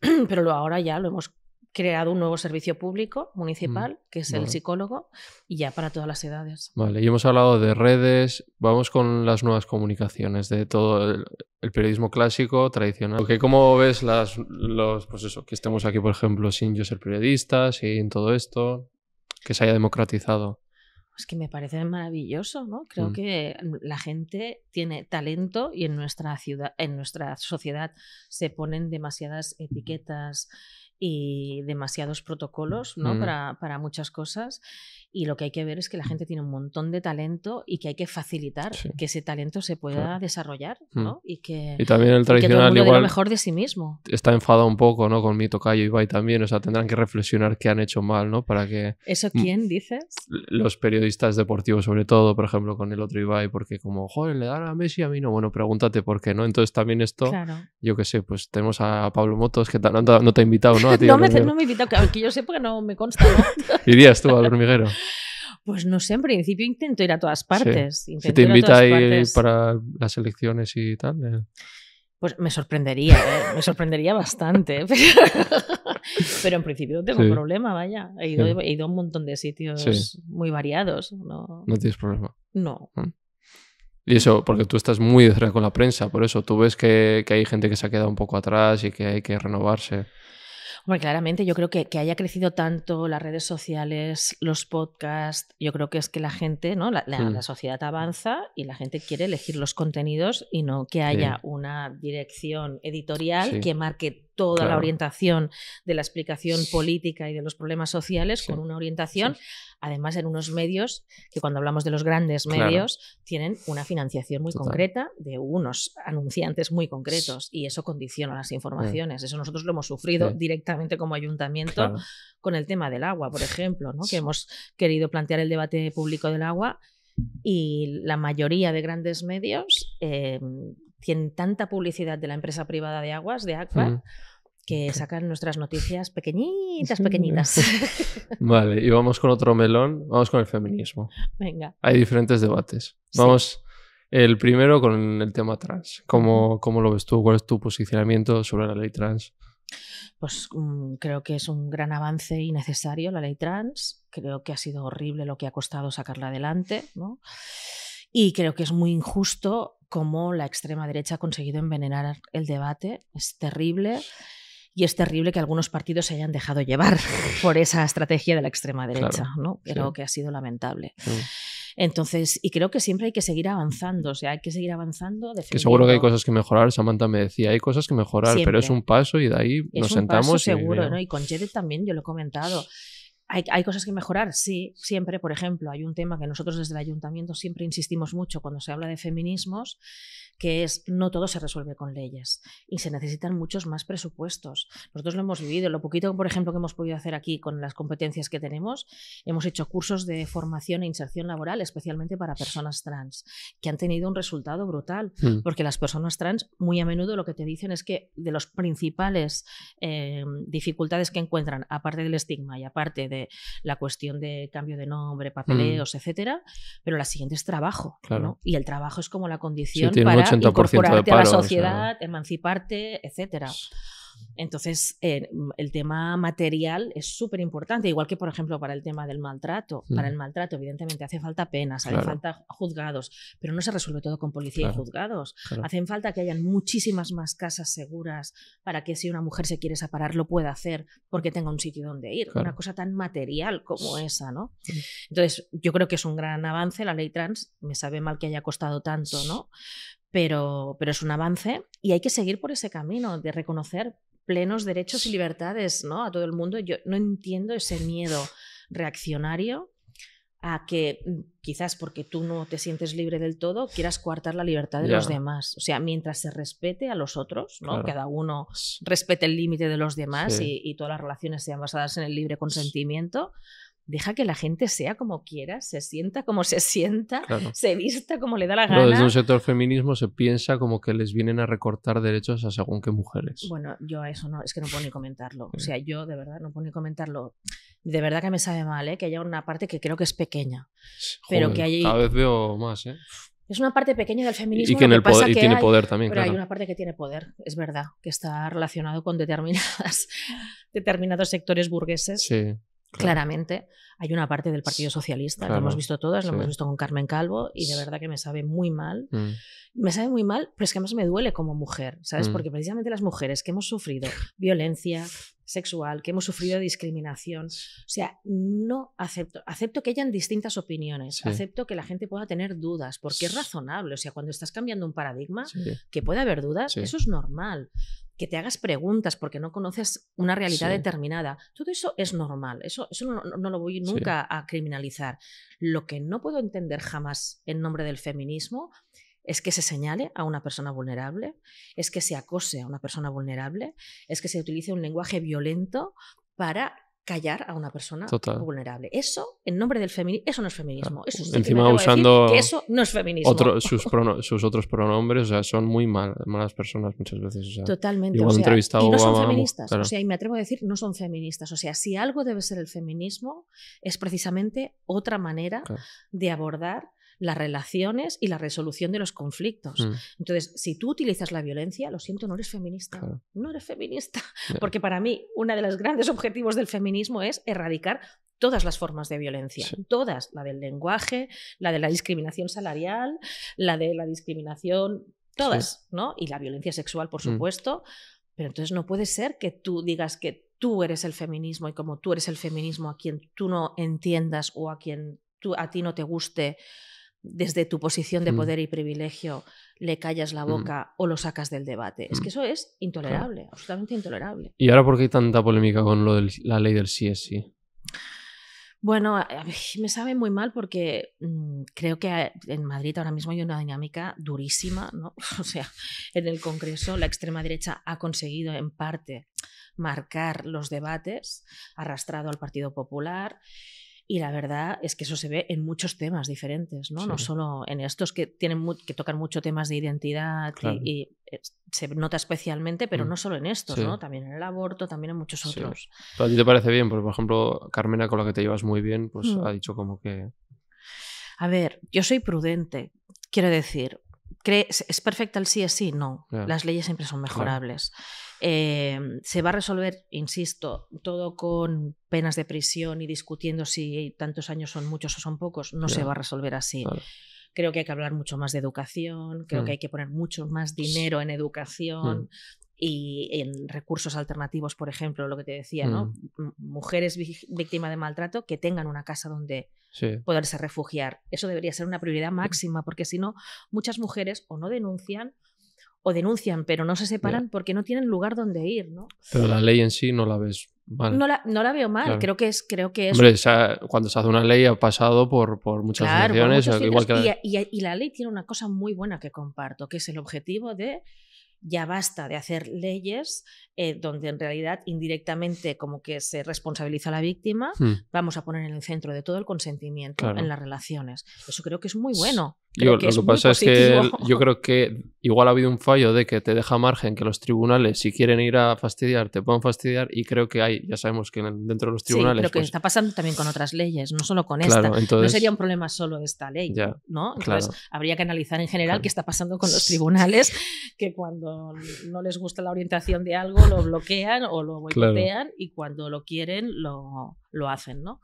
pero lo ahora ya lo hemos creado un nuevo servicio público municipal, mm, que es el psicólogo, y ya para todas las edades. Vale, y hemos hablado de redes, vamos con las nuevas comunicaciones, de todo el, periodismo clásico, tradicional. que ¿Cómo ves los, pues que estemos aquí, por ejemplo, sin yo ser periodista, sin todo esto, que se haya democratizado? Es que me parece maravilloso, ¿no? Creo mm. que la gente tiene talento y en nuestra ciudad, en nuestra sociedad se ponen demasiadas etiquetas y demasiados protocolos Para, muchas cosas. Y lo que hay que ver es que la gente tiene un montón de talento y que hay que facilitar que ese talento se pueda desarrollar mm. y que y también el tradicional que todo el mundo lo mejor de sí mismo. Está enfadado un poco ¿no? con mi tocayo Ibai también, o sea, tendrán que reflexionar qué han hecho mal, ¿no? Para que... ¿Eso quién dices? Los periodistas deportivos sobre todo, por ejemplo, con el otro Ibai, porque como, joder, le dan a Messi a mí no, bueno, pregúntate por qué, ¿no? Entonces también esto, yo qué sé, pues tenemos a Pablo Motos que no te, no te ha invitado, ¿no? no, me, no me yo sé porque no me consta. ¿Irías tú al hormiguero? Pues no sé, en principio intento ir a todas partes. Si te invita ahí partes. para las elecciones y tal. Eh. Pues me sorprendería, eh, me sorprendería bastante. Pero, en principio no tengo problema, vaya. He ido, a un montón de sitios muy variados. No... tienes problema. No. Y eso, porque tú estás muy de cerca con la prensa, por eso tú ves que, hay gente que se ha quedado un poco atrás y que hay que renovarse claramente yo creo que, que, haya crecido tanto las redes sociales, los podcasts, yo creo que es que la gente, ¿no? La, hmm. sociedad avanza y la gente quiere elegir los contenidos y no que haya una dirección editorial que marque toda la orientación de la explicación política y de los problemas sociales con una orientación además en unos medios que cuando hablamos de los grandes medios tienen una financiación muy concreta de unos anunciantes muy concretos y eso condiciona las mm. informaciones. Eso nosotros lo hemos sufrido directamente como ayuntamiento con el tema del agua, por ejemplo, que hemos querido plantear el debate público del agua y la mayoría de grandes medios eh, tienen tanta publicidad de la empresa privada de aguas, de Aqua, que sacan nuestras noticias pequeñitas, pequeñitas. vale, y vamos con otro melón, vamos con el feminismo. Venga. Hay diferentes debates. Vamos, el primero con el tema trans. ¿Cómo, ¿Cómo, lo ves tú? ¿Cuál es tu posicionamiento sobre la ley trans? Pues mm, creo que es un gran avance y necesario la ley trans. Creo que ha sido horrible lo que ha costado sacarla adelante, ¿no? Y creo que es muy injusto cómo la extrema derecha ha conseguido envenenar el debate. Es terrible. Y es terrible que algunos partidos se hayan dejado llevar por esa estrategia de la extrema derecha, ¿no? Creo que ha sido lamentable. Entonces, y creo que siempre hay que seguir avanzando, o sea, hay que seguir avanzando. Que seguro que hay cosas que mejorar, Samantha me decía, hay cosas que mejorar, pero es un paso y de ahí nos sentamos. seguro, y, con Jede también, yo lo he comentado. Hay, cosas que mejorar, sí, siempre. Por ejemplo, hay un tema que nosotros desde el ayuntamiento siempre insistimos mucho cuando se habla de feminismos, que es no todo se resuelve con leyes y se necesitan muchos más presupuestos. Nosotros lo hemos vivido. Lo poquito, por ejemplo, que hemos podido hacer aquí con las competencias que tenemos, hemos hecho cursos de formación e inserción laboral, especialmente para personas trans, que han tenido un resultado brutal, mm. porque las personas trans muy a menudo lo que te dicen es que de las principales eh, dificultades que encuentran, aparte del estigma y aparte de la cuestión de cambio de nombre, mm. papeleos, etcétera, pero la siguiente es trabajo, Y el trabajo es como la condición para incorporarte a la sociedad, emanciparte, etcétera. Entonces, eh, el tema material es súper importante, igual que, por ejemplo, para el tema del maltrato. Para mm. el maltrato, evidentemente, hace falta penas, hace falta juzgados, pero no se resuelve todo con policía y juzgados. Hacen falta que hayan muchísimas más casas seguras para que si una mujer se quiere separar, lo pueda hacer porque tenga un sitio donde ir. Una cosa tan material como esa, ¿no? Entonces, yo creo que es un gran avance la ley trans. Me sabe mal que haya costado tanto, ¿no? pero, es un avance y hay que seguir por ese camino de reconocer plenos derechos y libertades ¿no? a todo el mundo. Yo no entiendo ese miedo reaccionario a que mm, quizás porque tú no te sientes libre del todo, quieras coartar la libertad de los demás. O sea, mientras se respete a los otros, ¿no? cada uno respete el límite de los demás y, y, todas las relaciones sean basadas en el libre consentimiento, deja que la gente sea como quiera, se sienta como se sienta, se vista como le da la gana. desde un sector feminismo se piensa como que les vienen a recortar derechos a según qué mujeres. Bueno, yo a eso no, es que no puedo ni comentarlo. O sea, yo de verdad no puedo ni comentarlo. De verdad que me sabe mal, ¿eh? que haya una parte que creo que es pequeña. pero que hay... Cada vez veo más, ¿eh? Es una parte pequeña del feminismo. Y que, el tiene poder también. Pero claro. hay una parte que tiene poder, es verdad, que está relacionado con determinadas, determinados sectores burgueses. Sí Claramente, hay una parte del Partido Socialista, lo hemos visto todas, lo hemos visto con Carmen Calvo, y de verdad que me sabe muy mal. Mm. Me sabe muy mal, pero es que además me duele como mujer, ¿sabes? Mm. Porque precisamente las mujeres que hemos sufrido violencia, sexual, que hemos sufrido discriminación. O sea, no acepto. Acepto que hayan distintas opiniones, acepto que la gente pueda tener dudas, porque es razonable. O sea, cuando estás cambiando un paradigma, que pueda haber dudas, eso es normal. Que te hagas preguntas porque no conoces una realidad determinada. Todo eso es normal. Eso, no lo voy nunca a criminalizar. Lo que no puedo entender jamás en nombre del feminismo es que se señale a una persona vulnerable, es que se acose a una persona vulnerable, es que se utilice un lenguaje violento para callar a una persona vulnerable. Eso, en nombre del feminismo, eso no es feminismo. Eso Encima usando no es feminismo. sus, otros pronombres, o sea, son muy malas personas muchas veces. Totalmente. y no son feministas. O sea, y me atrevo a decir, no son feministas. O sea, si algo debe ser el feminismo, es precisamente otra manera de abordar las relaciones y la resolución de los conflictos. Mm. Entonces, si tú utilizas la violencia, lo siento, no eres feminista. No eres feminista. Porque para mí, uno de los grandes objetivos del feminismo es erradicar todas las formas de violencia, todas, la del lenguaje, la de la discriminación salarial, la de la discriminación, todas, ¿no? Y la violencia sexual, por mm. supuesto. Pero entonces no puede ser que tú digas que tú eres el feminismo y como tú eres el feminismo a quien tú no entiendas o a quien tú, a ti no te guste desde tu posición de mm. poder y privilegio le callas la mm. boca o lo sacas del debate. Es mm. que eso es intolerable, absolutamente intolerable. ¿Y ahora por qué hay tanta polémica con lo de la ley del sí es sí? Bueno, me sabe muy mal porque creo que eh, en Madrid ahora mismo hay una dinámica durísima, ¿no? O sea, en el Congreso la extrema derecha ha conseguido en parte marcar los debates, arrastrado al Partido Popular y la verdad es que eso se ve en muchos temas diferentes, ¿no? No solo en estos que, tienen que tocan mucho temas de identidad y, se nota especialmente, pero mm. no solo en estos, ¿no? También en el aborto, también en muchos otros. ¿A ti te parece bien? por ejemplo, Carmena, con la que te llevas muy bien, pues mm. ha dicho como que... A ver, yo soy prudente. Quiero decir, ¿es perfecta el sí es sí? No. Las leyes siempre son mejorables. Em, se va a resolver, insisto, todo con penas de prisión y discutiendo si tantos años son muchos o son pocos. No se va a resolver así. Creo que hay que hablar mucho más de educación, creo que mm. hay que poner mucho más dinero en educación, mm. y en recursos alternativos, por ejemplo, lo que te decía, ¿no? Mm. Mujeres víctimas de maltrato que tengan una casa donde poderse refugiar. Eso debería ser una prioridad máxima, porque si no, muchas mujeres o no denuncian o denuncian, pero no se separan porque no tienen lugar donde ir, ¿no? Pero la ley en sí no la ves mal. No la, veo mal, creo que es... Creo que es... Hombre, cuando se hace una ley ha pasado por, por muchas claro, igual que Y, la ley tiene una cosa muy buena que comparto, que es el objetivo de ya basta de hacer leyes eh, donde en realidad indirectamente como que se responsabiliza a la víctima, hmm. vamos a poner en el centro de todo el consentimiento en las relaciones. Eso creo que es muy bueno lo que pasa es que yo creo que igual ha habido un fallo de que te deja margen que los tribunales, si quieren ir a fastidiar, te puedan fastidiar y creo que hay, ya sabemos que dentro de los tribunales... Sí, lo que pues está pasando también con otras leyes, no solo con esta. no sería un problema solo esta ley, ¿no? Entonces habría que analizar en general qué está pasando con los tribunales, que cuando no les gusta la orientación de algo lo bloquean o lo boicotean y cuando lo quieren lo, lo hacen, ¿no?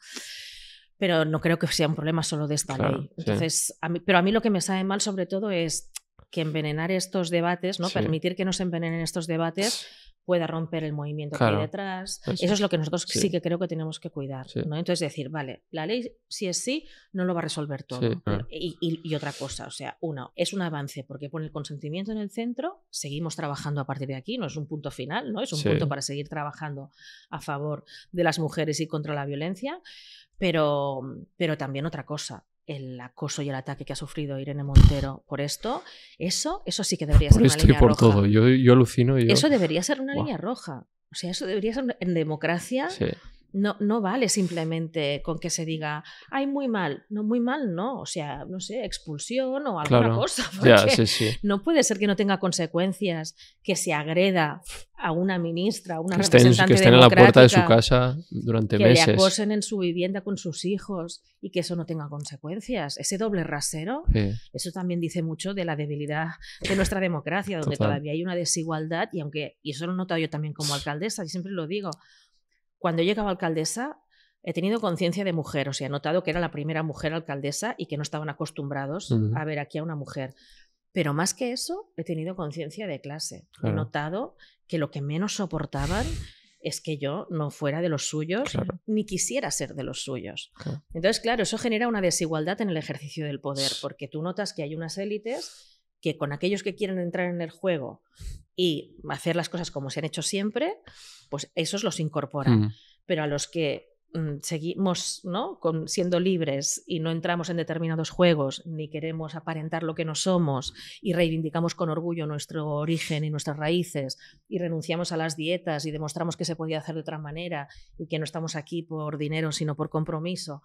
pero no creo que sea un problema solo de esta ley. Entonces, a pero a mí lo que me sabe mal sobre todo es que envenenar estos debates, ¿no? Permitir que nos envenenen estos debates pueda romper el movimiento que hay detrás. Eso es lo que nosotros sí, que creo que tenemos que cuidar. ¿no? Entonces, decir, vale, la ley, si es sí, no lo va a resolver todo. y, otra cosa, o sea, uno, es un avance porque pone el consentimiento en el centro, seguimos trabajando a partir de aquí, no es un punto final, ¿no? Es un punto para seguir trabajando a favor de las mujeres y contra la violencia. Pero, pero también otra cosa, el acoso y el ataque que ha sufrido Irene Montero por esto, eso, eso sí que debería ser una línea por roja. Todo. Yo, alucino. Eso debería ser una línea roja. O sea, eso debería ser en democracia no, vale simplemente con que se diga, ay, muy mal. No, muy mal no. O sea, no sé, expulsión o alguna cosa. No puede ser que no tenga consecuencias, que se agreda a una ministra, a una que estén, que estén en la puerta de su casa durante meses. Que le acosen en su vivienda con sus hijos y que eso no tenga consecuencias. Ese doble rasero, eso también dice mucho de la debilidad de nuestra democracia, donde todavía hay una desigualdad y aunque, y eso lo he notado yo también como alcaldesa, y siempre lo digo, cuando he alcaldesa, he tenido conciencia de mujer, o sea, he notado que era la primera mujer alcaldesa y que no estaban acostumbrados a ver aquí a una mujer. Pero más que eso, he tenido conciencia de clase. He notado que lo que menos soportaban es que yo no fuera de los suyos ni quisiera ser de los suyos. Entonces, claro, eso genera una desigualdad en el ejercicio del poder, porque tú notas que hay unas élites que con aquellos que quieren entrar en el juego y hacer las cosas como se han hecho siempre, pues esos los incorporan. Mm. Pero a los que mm, seguimos ¿no? Con, siendo libres y no entramos en determinados juegos, ni queremos aparentar lo que no somos y reivindicamos con orgullo nuestro origen y nuestras raíces y renunciamos a las dietas y demostramos que se podía hacer de otra manera y que no estamos aquí por dinero sino por compromiso,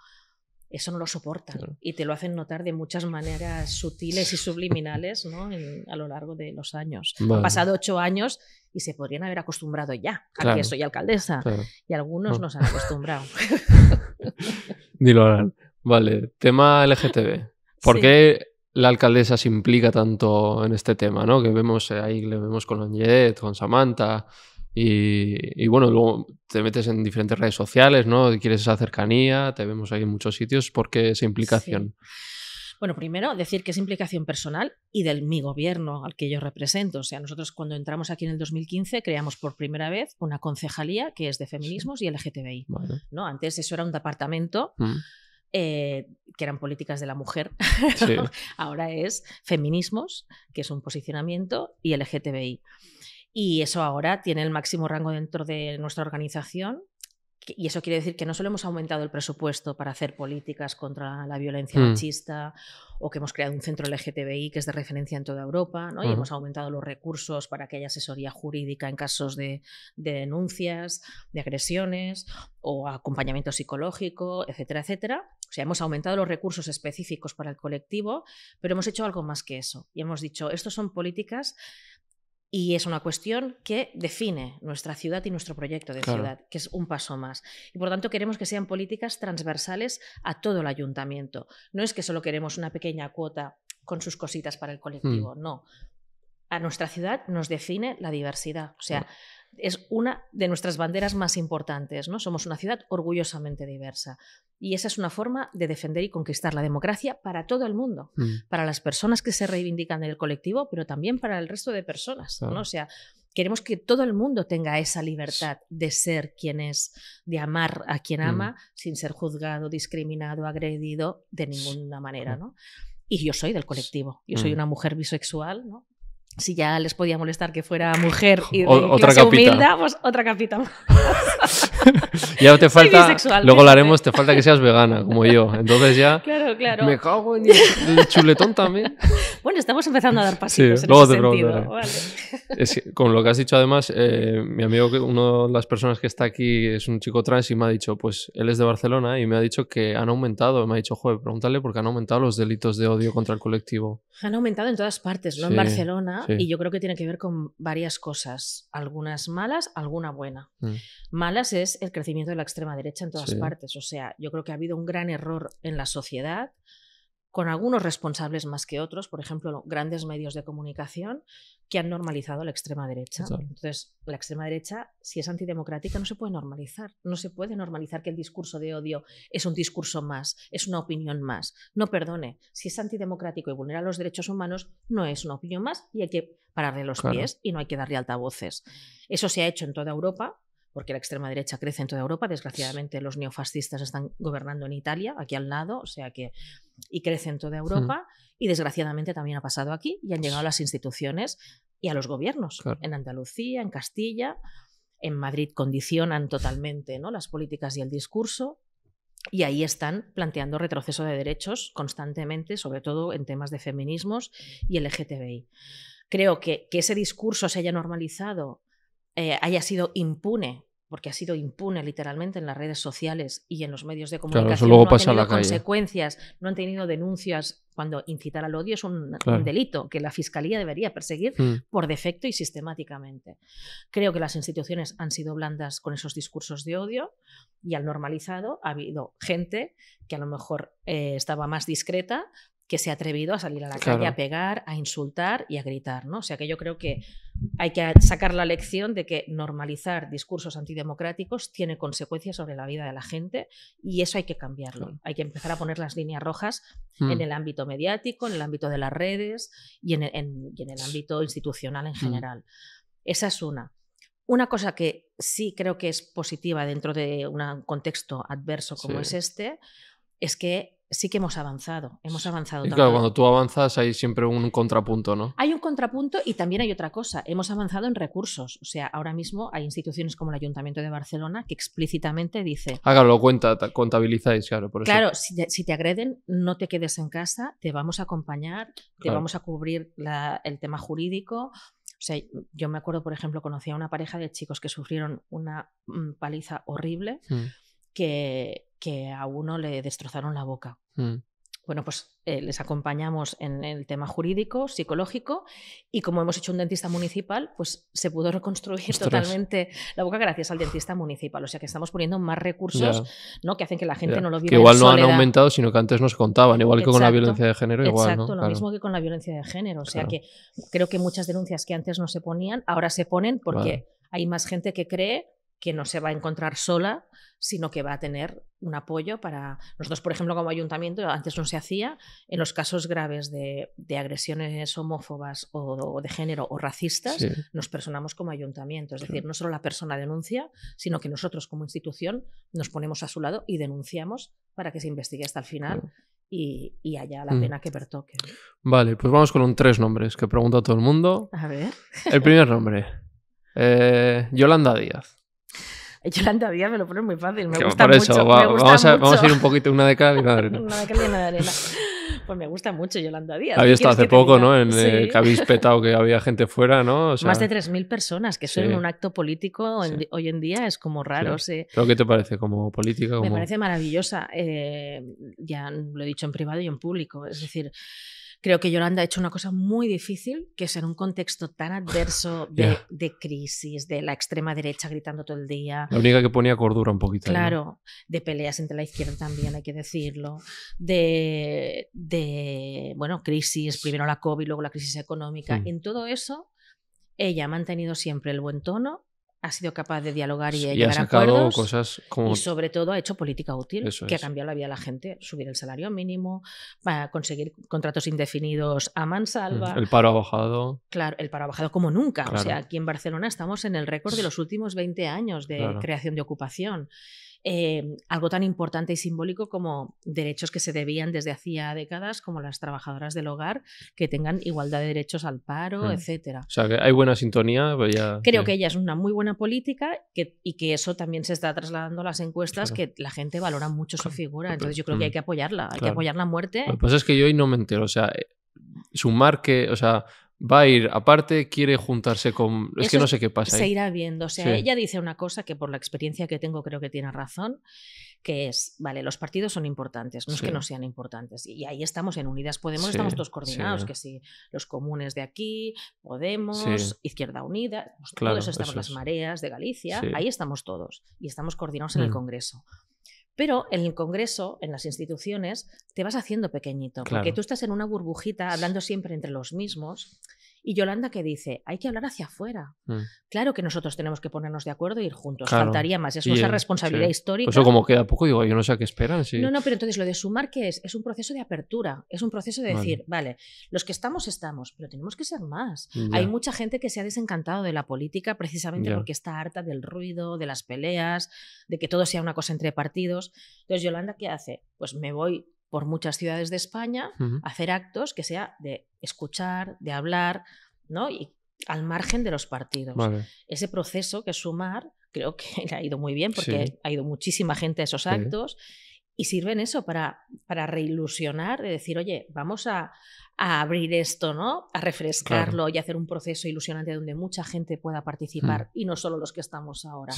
eso no lo soportan y te lo hacen notar de muchas maneras sutiles y subliminales ¿no? a lo largo de los años. Han pasado ocho años y se podrían haber acostumbrado ya a que soy alcaldesa y algunos no. nos han acostumbrado. Dilo ahora. Vale, tema LGTB. ¿Por qué la alcaldesa se implica tanto en este tema? ¿no? Que vemos eh, ahí, le vemos con Anjet, con Samantha. Y, bueno, luego te metes en diferentes redes sociales, ¿no? Quieres esa cercanía, te vemos ahí en muchos sitios. ¿Por qué esa implicación? Bueno, primero decir que es implicación personal y del mi gobierno al que yo represento. O sea, nosotros cuando entramos aquí en el 2015 creamos por primera vez una concejalía que es de feminismos y LGTBI. ¿no? Antes eso era un departamento. Mm. Eh, que eran políticas de la mujer, ahora es feminismos, que es un posicionamiento, y LGTBI. Y eso ahora tiene el máximo rango dentro de nuestra organización. Y eso quiere decir que no solo hemos aumentado el presupuesto para hacer políticas contra la violencia mm. machista o que hemos creado un centro LGTBI que es de referencia en toda Europa, ¿no? y hemos aumentado los recursos para que haya asesoría jurídica en casos de, de denuncias, de agresiones o acompañamiento psicológico, etcétera, etcétera. O sea, hemos aumentado los recursos específicos para el colectivo, pero hemos hecho algo más que eso. Y hemos dicho, estos son políticas y es una cuestión que define nuestra ciudad y nuestro proyecto de ciudad, que es un paso más. Y por tanto queremos que sean políticas transversales a todo el ayuntamiento. No es que solo queremos una pequeña cuota con sus cositas para el hmm. colectivo, no. A nuestra ciudad nos define la diversidad. O sea, es una de nuestras banderas más importantes. ¿no? Somos una ciudad orgullosamente diversa. Y esa es una forma de defender y conquistar la democracia para todo el mundo, mm. para las personas que se reivindican en el colectivo, pero también para el resto de personas. ¿no? O sea, queremos que todo el mundo tenga esa libertad de ser quien es, de amar a quien mm. ama, sin ser juzgado, discriminado, agredido de ninguna manera. ¿no? Y yo soy del colectivo, yo soy mm. una mujer bisexual, ¿no? si ya les podía molestar que fuera mujer y de otra capita. pues otra capita ya te falta. luego lo haremos, te falta que seas vegana, como yo. Entonces ya. Me cago en el chuletón también. bueno, estamos empezando a dar pasitos. en con lo que has dicho, además, eh, mi amigo, una de las personas que está aquí es un chico trans y me ha dicho, pues él es de Barcelona y me ha dicho que han aumentado. Me ha dicho, joder, pregúntale porque han aumentado los delitos de odio contra el colectivo. Han aumentado en todas partes, no en Barcelona, y yo creo que tiene que ver con varias cosas. Algunas malas, alguna buena. Mm. Malas es el crecimiento de la extrema derecha en todas partes. O sea, yo creo que ha habido un gran error en la sociedad, con algunos responsables más que otros, por ejemplo, grandes medios de comunicación que han normalizado la extrema derecha. Entonces, la extrema derecha, si es antidemocrática, no se puede normalizar. No se puede normalizar que el discurso de odio es un discurso más, es una opinión más. No perdone, si es antidemocrático y vulnera los derechos humanos, no es una opinión más y hay que pararle los pies y no hay que darle altavoces. Eso se ha hecho en toda Europa, porque la extrema derecha crece en toda Europa, desgraciadamente los neofascistas están gobernando en Italia, aquí al lado, o sea que y crece en toda Europa y desgraciadamente también ha pasado aquí y han llegado a las instituciones y a los gobiernos en Andalucía, en Castilla, en Madrid condicionan totalmente, ¿no? las políticas y el discurso. Y ahí están planteando retroceso de derechos constantemente, sobre todo en temas de feminismos y LGTBI. Creo que, que ese discurso se haya normalizado, eh, haya sido impune porque ha sido impune literalmente en las redes sociales y en los medios de comunicación. luego no han la consecuencias, no han tenido denuncias. Cuando incitar al odio es un, delito que la fiscalía debería perseguir hmm. por defecto y sistemáticamente. Creo que las instituciones han sido blandas con esos discursos de odio y al normalizado ha habido gente que a lo mejor eh, estaba más discreta, que se ha atrevido a salir a la calle a pegar, a insultar y a gritar, ¿no? O sea que yo creo que hay que sacar la lección de que normalizar discursos antidemocráticos tiene consecuencias sobre la vida de la gente y eso hay que cambiarlo. Hay que empezar a poner las líneas rojas en hmm. el ámbito mediático, en el ámbito de las redes y en e, el, ámbito institucional en hmm. general. Esa es una. Una cosa que sí creo que es positiva dentro de un contexto adverso como es este es que sí que hemos avanzado, hemos avanzado. Y claro, cuando tú avanzas hay siempre un contrapunto, ¿no? Hay un contrapunto y también hay otra cosa, hemos avanzado en recursos, o sea, ahora mismo hay instituciones como el Ayuntamiento de Barcelona que explícitamente dice... Hágalo, ah, cuenta, contabilizáis, claro, por Claro, si te, agreden, no te quedes en casa, te vamos a acompañar, te vamos a cubrir el tema jurídico, o sea, yo me acuerdo, por ejemplo, conocí a una pareja de chicos que sufrieron una mm, paliza horrible, mm. que, que a uno le destrozaron la boca. Mm. Bueno, pues eh, les acompañamos en el tema jurídico, psicológico, y como hemos hecho un dentista municipal, pues se pudo reconstruir totalmente la boca gracias al dentista municipal. O sea que estamos poniendo más recursos ¿no? que hacen que la gente no lo viva. Que igual no han aumentado, sino que antes no se contaban, igual que con la violencia de género. Exacto, lo mismo que con la violencia de género. O sea que creo que muchas denuncias que antes no se ponían, ahora se ponen porque hay más gente que cree que no se va a encontrar sola, sino que va a tener un apoyo para nosotros, por ejemplo, como ayuntamiento, antes no se hacía, en los casos graves de, agresiones homófobas o, de género o racistas, nos personamos como ayuntamiento. Es decir, no solo la persona denuncia, sino que nosotros como institución nos ponemos a su lado y denunciamos para que se investigue hasta el final. Y, haya la mm. pena que pertoque. Vale, pues vamos con un tres nombres que pregunta a todo el mundo. A ver. El primer nombre, eh, Yolanda Díaz. Yolanda Díaz me lo pone muy fácil, me gusta, por eso, mucho, me gusta vamos, A, vamos a ir un poquito, una de cada y una de arena. una de cada y una de arena. Pues me gusta mucho Yolanda Díaz. Había estado hace poco, ¿no? En, eh, que habéis petado que había gente fuera, ¿no? Más de 3.000 personas, que suelen un acto político hoy en día es como raro. Sí. ¿Pero qué te parece como política? Me parece maravillosa. Eh, ya lo he dicho en privado y en público. Es decir, Creo que Yolanda ha hecho una cosa muy difícil, que es en un contexto tan adverso de, crisis, de la extrema derecha gritando todo el día. La única que ponía cordura un poquito. Claro, ahí, de peleas entre la izquierda también, hay que decirlo. De, bueno, crisis, primero la COVID, luego la crisis económica. Hmm. En todo eso, ella ha mantenido siempre el buen tono ha sido capaz de dialogar y, llegar a acuerdos. Cosas como... Y sobre todo ha hecho política útil, que ha cambiado la vida de la gente. Subir el salario mínimo, conseguir contratos indefinidos a mansalva. Mm, el paro ha bajado. Claro, el paro ha bajado como nunca. O sea, aquí en Barcelona estamos en el récord de los últimos 20 años de creación de ocupación. Em, algo tan importante y simbólico como derechos que se debían desde hacía décadas, como las trabajadoras del hogar, que tengan igualdad de derechos al paro, mm. etcétera. O sea, que hay buena sintonía. Pues creo que ella es una muy buena política y que eso también se está trasladando a las encuestas, que la gente valora mucho su figura. Pues, Entonces yo creo que mm. hay que apoyarla, hay que apoyar la muerte. Lo que pasa es que yo hoy no me entero. O sea, eh, sumar que, o sea, va a ir aparte, quiere juntarse con... Es que no sé qué pasa. Se irá viendo. O sea, ella dice una cosa que por la experiencia que tengo creo que tiene razón, que es, vale, los partidos son importantes, no es que no sean importantes. Y ahí estamos en Unidas Podemos, estamos todos coordinados, que sí, los comunes de aquí, Podemos, Izquierda Unida, pues todos estamos, las mareas de Galicia, ahí estamos todos y estamos coordinados en el mm. Congreso. Pero en el Congreso, en las instituciones, te vas haciendo pequeñito, porque tú estás en una burbujita hablando siempre entre los mismos y Yolanda que dice, hay que hablar hacia afuera. Mm. Claro que nosotros tenemos que ponernos de acuerdo e ir juntos. Faltaría más. Es nuestra responsabilidad histórica. Pues eso como queda poco, digo, yo no sé a qué esperan. No, no, pero entonces lo de sumar, que es? un proceso de apertura. Es un proceso de decir, vale, los que estamos, estamos, pero tenemos que ser más. Hay mucha gente que se ha desencantado de la política precisamente porque está harta del ruido, de las peleas, de que todo sea una cosa entre partidos. Entonces, Yolanda, ¿qué hace? Pues me voy por muchas ciudades de España, hacer actos que sea de escuchar, de hablar, ¿no? Y al margen de los partidos. Ese proceso que sumar creo que ha ido muy bien porque ha ido muchísima gente a esos actos y sirven eso para, para reilusionar, de decir, oye, vamos a, abrir esto, ¿no? A refrescarlo y hacer un proceso ilusionante donde mucha gente pueda participar mm. y no solo los que estamos ahora.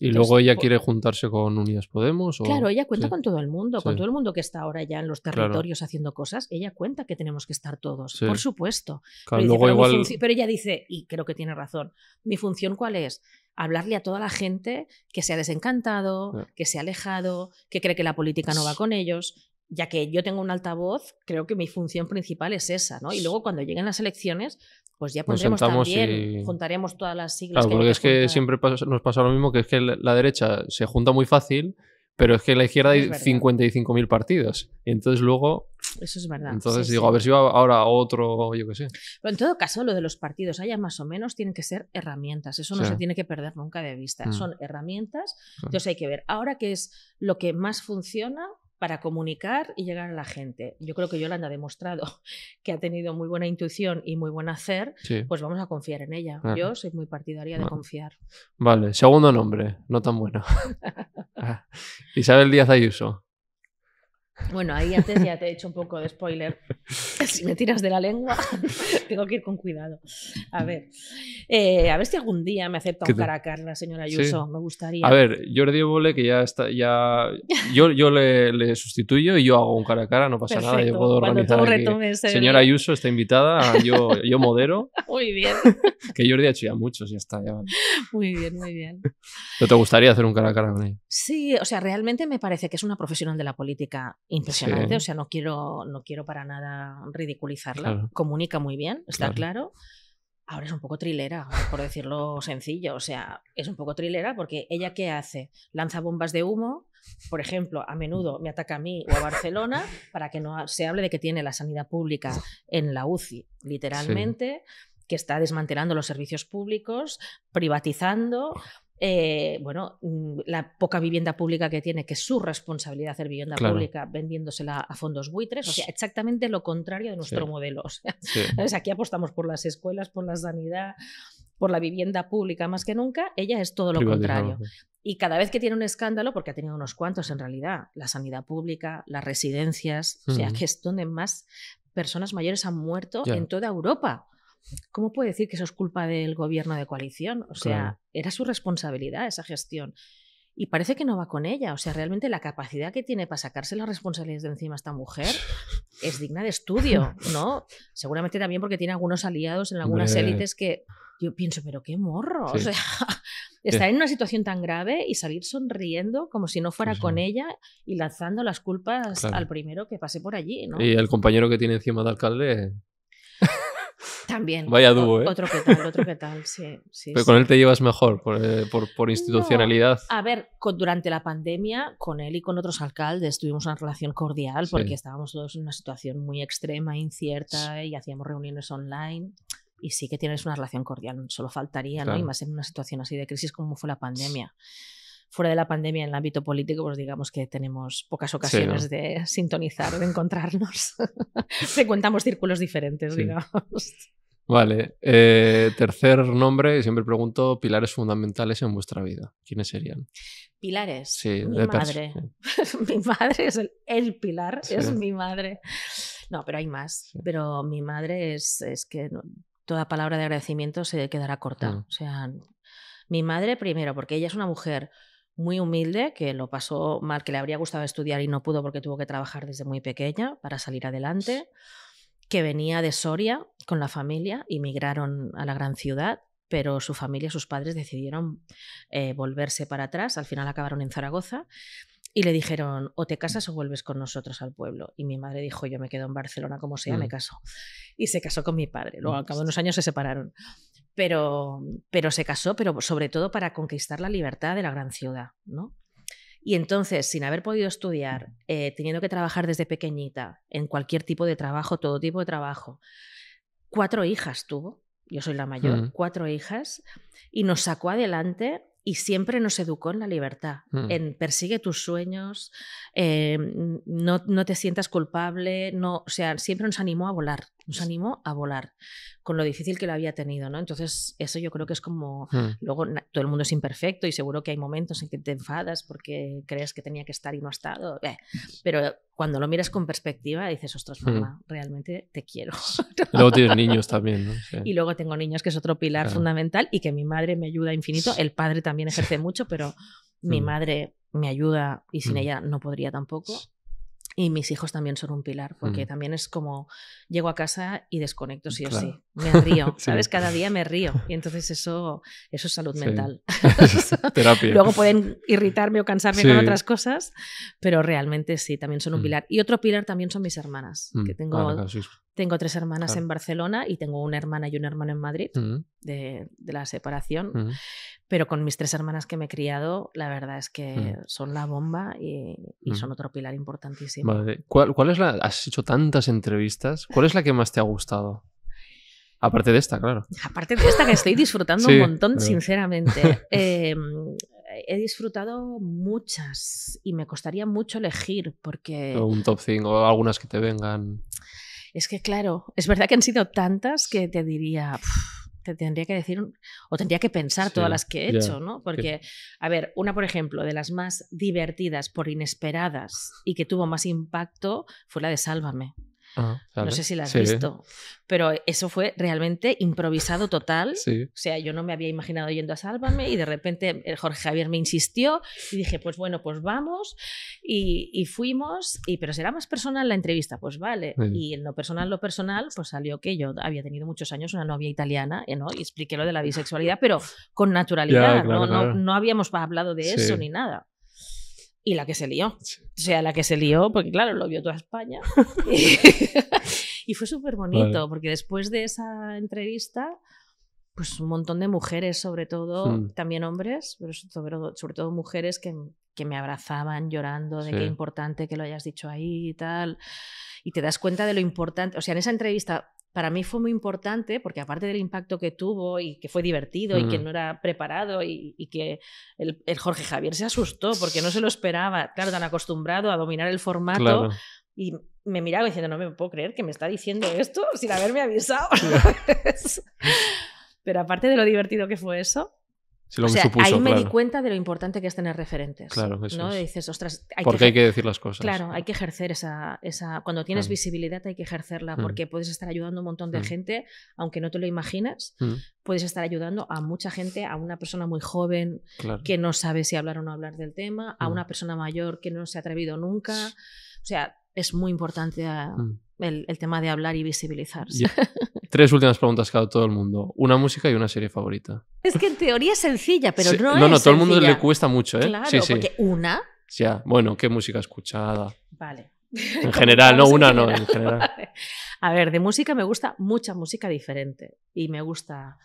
¿Y luego ella quiere juntarse con Unidas Podemos? Claro, ella cuenta con todo el mundo, con todo el mundo que está ahora ya en los territorios haciendo cosas. Ella cuenta que tenemos que estar todos, por supuesto. pero ella dice, y creo que tiene razón, mi función cuál es? hablarle a toda la gente que se ha desencantado, que se ha alejado, que cree que la política no va con ellos ya que yo tengo un altavoz, creo que mi función principal es esa, ¿no? Y luego cuando lleguen las elecciones, pues ya pondremos también, juntaremos todas las siglas. Claro, que porque es que siempre nos pasa lo mismo, que es que la derecha se junta muy fácil, pero es que en la izquierda hay 55.000 partidos. Y entonces luego... Eso es verdad. Entonces digo, a ver si va ahora otro, yo qué sé. Pero en todo caso, lo de los partidos, haya más o menos, tienen que ser herramientas. Eso no se tiene que perder nunca de vista. Mm. Son herramientas. Entonces hay que ver ahora qué es lo que más funciona para comunicar y llegar a la gente. Yo creo que Yolanda ha demostrado que ha tenido muy buena intuición y muy buen hacer, pues vamos a confiar en ella. Yo soy muy partidaria de confiar. Vale, segundo nombre, no tan bueno. Ah, Isabel Díaz Ayuso. Bueno, ahí antes ya te he hecho un poco de spoiler. Si me tiras de la lengua, tengo que ir con cuidado. A ver, eh, a ver si algún día me acepta un cara a cara la señora Ayuso, me gustaría. A ver, Jordi Evole, que ya está, ya yo, le, sustituyo y yo hago un cara a cara, no pasa nada, yo puedo organizar Señora Ayuso está invitada, yo, yo modero. Muy bien. Que Jordi ha hecho ya muchos, ya está. Muy bien, muy bien. te gustaría hacer un cara a cara con ella? Sí, o sea, realmente me parece que es una profesional de la política impresionante, o sea, no quiero, no quiero para nada ridiculizarla, comunica muy bien, está claro. Ahora es un poco trilera, por decirlo sencillo, o sea, es un poco trilera porque ella qué hace? Lanza bombas de humo, por ejemplo, a menudo me ataca a mí o a Barcelona para que no se hable de que tiene la sanidad pública en la UCI, literalmente. que está desmantelando los servicios públicos, privatizando, eh, bueno, mm, la poca vivienda pública que tiene, que es su responsabilidad hacer vivienda pública vendiéndosela a fondos buitres, o sea, exactamente lo contrario de nuestro modelo. O sea, Aquí apostamos por las escuelas, por la sanidad, por la vivienda pública más que nunca, ella es todo lo contrario. ¿eh? Y cada vez que tiene un escándalo, porque ha tenido unos cuantos en realidad, la sanidad pública, las residencias, o sea, que es donde más personas mayores han muerto en toda Europa. ¿cómo puede decir que eso es culpa del gobierno de coalición? O sea, era su responsabilidad esa gestión. Y parece que no va con ella. O sea, realmente la capacidad que tiene para sacarse las responsabilidades de encima esta mujer es digna de estudio, ¿no? Seguramente también porque tiene algunos aliados en algunas élites que yo pienso, pero qué morro. O sea, estar en una situación tan grave y salir sonriendo como si no fuera con ella y lanzando las culpas al primero que pase por allí. ¿no? Y el compañero que tiene encima de alcalde también. Vaya dúo, ¿eh? Otro que tal, otro que tal, sí. sí Pero con él te llevas mejor, por, por, institucionalidad. A ver, con, durante la pandemia, con él y con otros alcaldes tuvimos una relación cordial porque estábamos todos en una situación muy extrema, incierta y hacíamos reuniones online y sí que tienes una relación cordial, solo faltaría, ¿no? Y más en una situación así de crisis como fue la pandemia. Fuera de la pandemia, en el ámbito político, pues digamos que tenemos pocas ocasiones de sintonizar, de encontrarnos. Frecuentamos círculos diferentes, sí. digamos. Vale. Eh, tercer nombre, siempre pregunto, pilares fundamentales en vuestra vida. ¿Quiénes serían? Pilares. Sí, mi madre. mi madre es el, pilar, es mi madre. No, pero hay más. Pero mi madre es, que toda palabra de agradecimiento se quedará corta. Mm. O sea, mi madre primero, porque ella es una mujer muy humilde, que lo pasó mal, que le habría gustado estudiar y no pudo porque tuvo que trabajar desde muy pequeña para salir adelante que venía de Soria con la familia, y emigraron a la gran ciudad, pero su familia, sus padres decidieron eh, volverse para atrás, al final acabaron en Zaragoza. Y le dijeron, o te casas o vuelves con nosotros al pueblo. Y mi madre dijo, yo me quedo en Barcelona como sea, me mm. caso. Y se casó con mi padre. Luego, mm. al cabo de unos años, se separaron. Pero, pero se casó, pero sobre todo para conquistar la libertad de la gran ciudad, ¿no? Y entonces, sin haber podido estudiar, eh, teniendo que trabajar desde pequeñita, en cualquier tipo de trabajo, todo tipo de trabajo, cuatro hijas tuvo, yo soy la mayor, mm. cuatro hijas, y nos sacó adelante y siempre nos educó en la libertad, mm. en persigue tus sueños, em, no, no, te sientas culpable, no, o sea, siempre nos animó a volar nos animo a volar con lo difícil que lo había tenido, ¿no? Entonces, eso yo creo que es como, hmm. luego todo el mundo es imperfecto y seguro que hay momentos en que te enfadas porque crees que tenía que estar y no ha estado, eh, pero cuando lo miras con perspectiva dices, ostras, hmm. mamá, realmente te quiero. luego tienes niños también, ¿no? Y luego tengo niños, que es otro pilar fundamental y que mi madre me ayuda infinito, el padre también ejerce mucho, pero mi hmm. madre me ayuda y sin ella no podría tampoco. Y mis hijos también son un pilar, porque también es como llego a casa y desconecto sí o sí. Me río, ¿sabes? Cada día me río. Y entonces eso, eso es salud mental. terapia. Luego pueden irritarme o cansarme con otras cosas, pero realmente sí, también son un mm. pilar. Y otro pilar también son mis hermanas, que mm. tengo ah, tengo tres hermanas en Barcelona y tengo una hermana y un hermano en Madrid mm. de, la separación. Mm. Pero con mis tres hermanas que me he criado, la verdad es que mm. son la bomba y, son otro pilar importantísimo. ¿Cuál, es la...? Has hecho tantas entrevistas. ¿Cuál es la que más te ha gustado? Aparte de esta, claro. Aparte de esta que estoy disfrutando un montón, sinceramente. Em, he disfrutado muchas y me costaría mucho elegir porque... un top 5 o algunas que te vengan. Es que claro, es verdad que han sido tantas que te diría... te tendría que decir o tendría que pensar todas las que he hecho, ¿no? Porque, a ver, una, por ejemplo, de las más divertidas por inesperadas y que tuvo más impacto fue la de Sálvame no sé si la has visto, pero eso fue realmente improvisado total. O sea, yo no me había imaginado yendo a Sálvame y de repente el eh, Jorge Javier me insistió y dije, pues bueno, pues vamos y, fuimos, y, pero será más personal la entrevista, pues vale. Y en lo personal, lo personal, pues salió que yo había tenido muchos años una novia italiana eh, ¿no? y expliqué lo de la bisexualidad, pero con naturalidad, No, ¿no? habíamos hablado de eso ni nada. Y la que se lió. O sea, la que se lió, porque claro, lo vio toda España. y fue súper bonito, porque después de esa entrevista, pues un montón de mujeres, sobre todo, también hombres, pero sobre, todo mujeres que, me abrazaban llorando de qué importante que lo hayas dicho ahí y tal. Y te das cuenta de lo importante, o sea, en esa entrevista para mí fue muy importante porque aparte del impacto que tuvo y que fue divertido y que no era preparado y, y que el, el, Jorge Javier se asustó porque no se lo esperaba, claro, tan acostumbrado a dominar el formato y me miraba diciendo, no me puedo creer que me está diciendo esto sin haberme avisado. Pero aparte de lo divertido que fue eso, ahí me di cuenta de lo importante que es tener referentes. Claro, ¿no? dices, hay porque hay que decir las cosas. Claro, hay que ejercer esa, esa... cuando tienes mm. visibilidad hay que ejercerla, mm. porque puedes estar ayudando a un montón de mm. gente, aunque no te lo imaginas, puedes estar ayudando a mucha gente, a una persona muy joven que no sabe si hablar o no hablar del tema, a una persona mayor que no se ha atrevido nunca. O sea, es muy importante a, ah, el, tema de hablar y visibilizar Tres últimas preguntas que ha dado todo el mundo. Una música y una serie favorita. Es que en teoría es sencilla, pero no, no, es No, no, todo el mundo le cuesta mucho, ¿eh? Claro, porque una... Ya, ah, bueno, ¿qué música escuchada? Vale. En general, no una, no, en general. A ver, de música me gusta mucha música diferente. Y me gusta,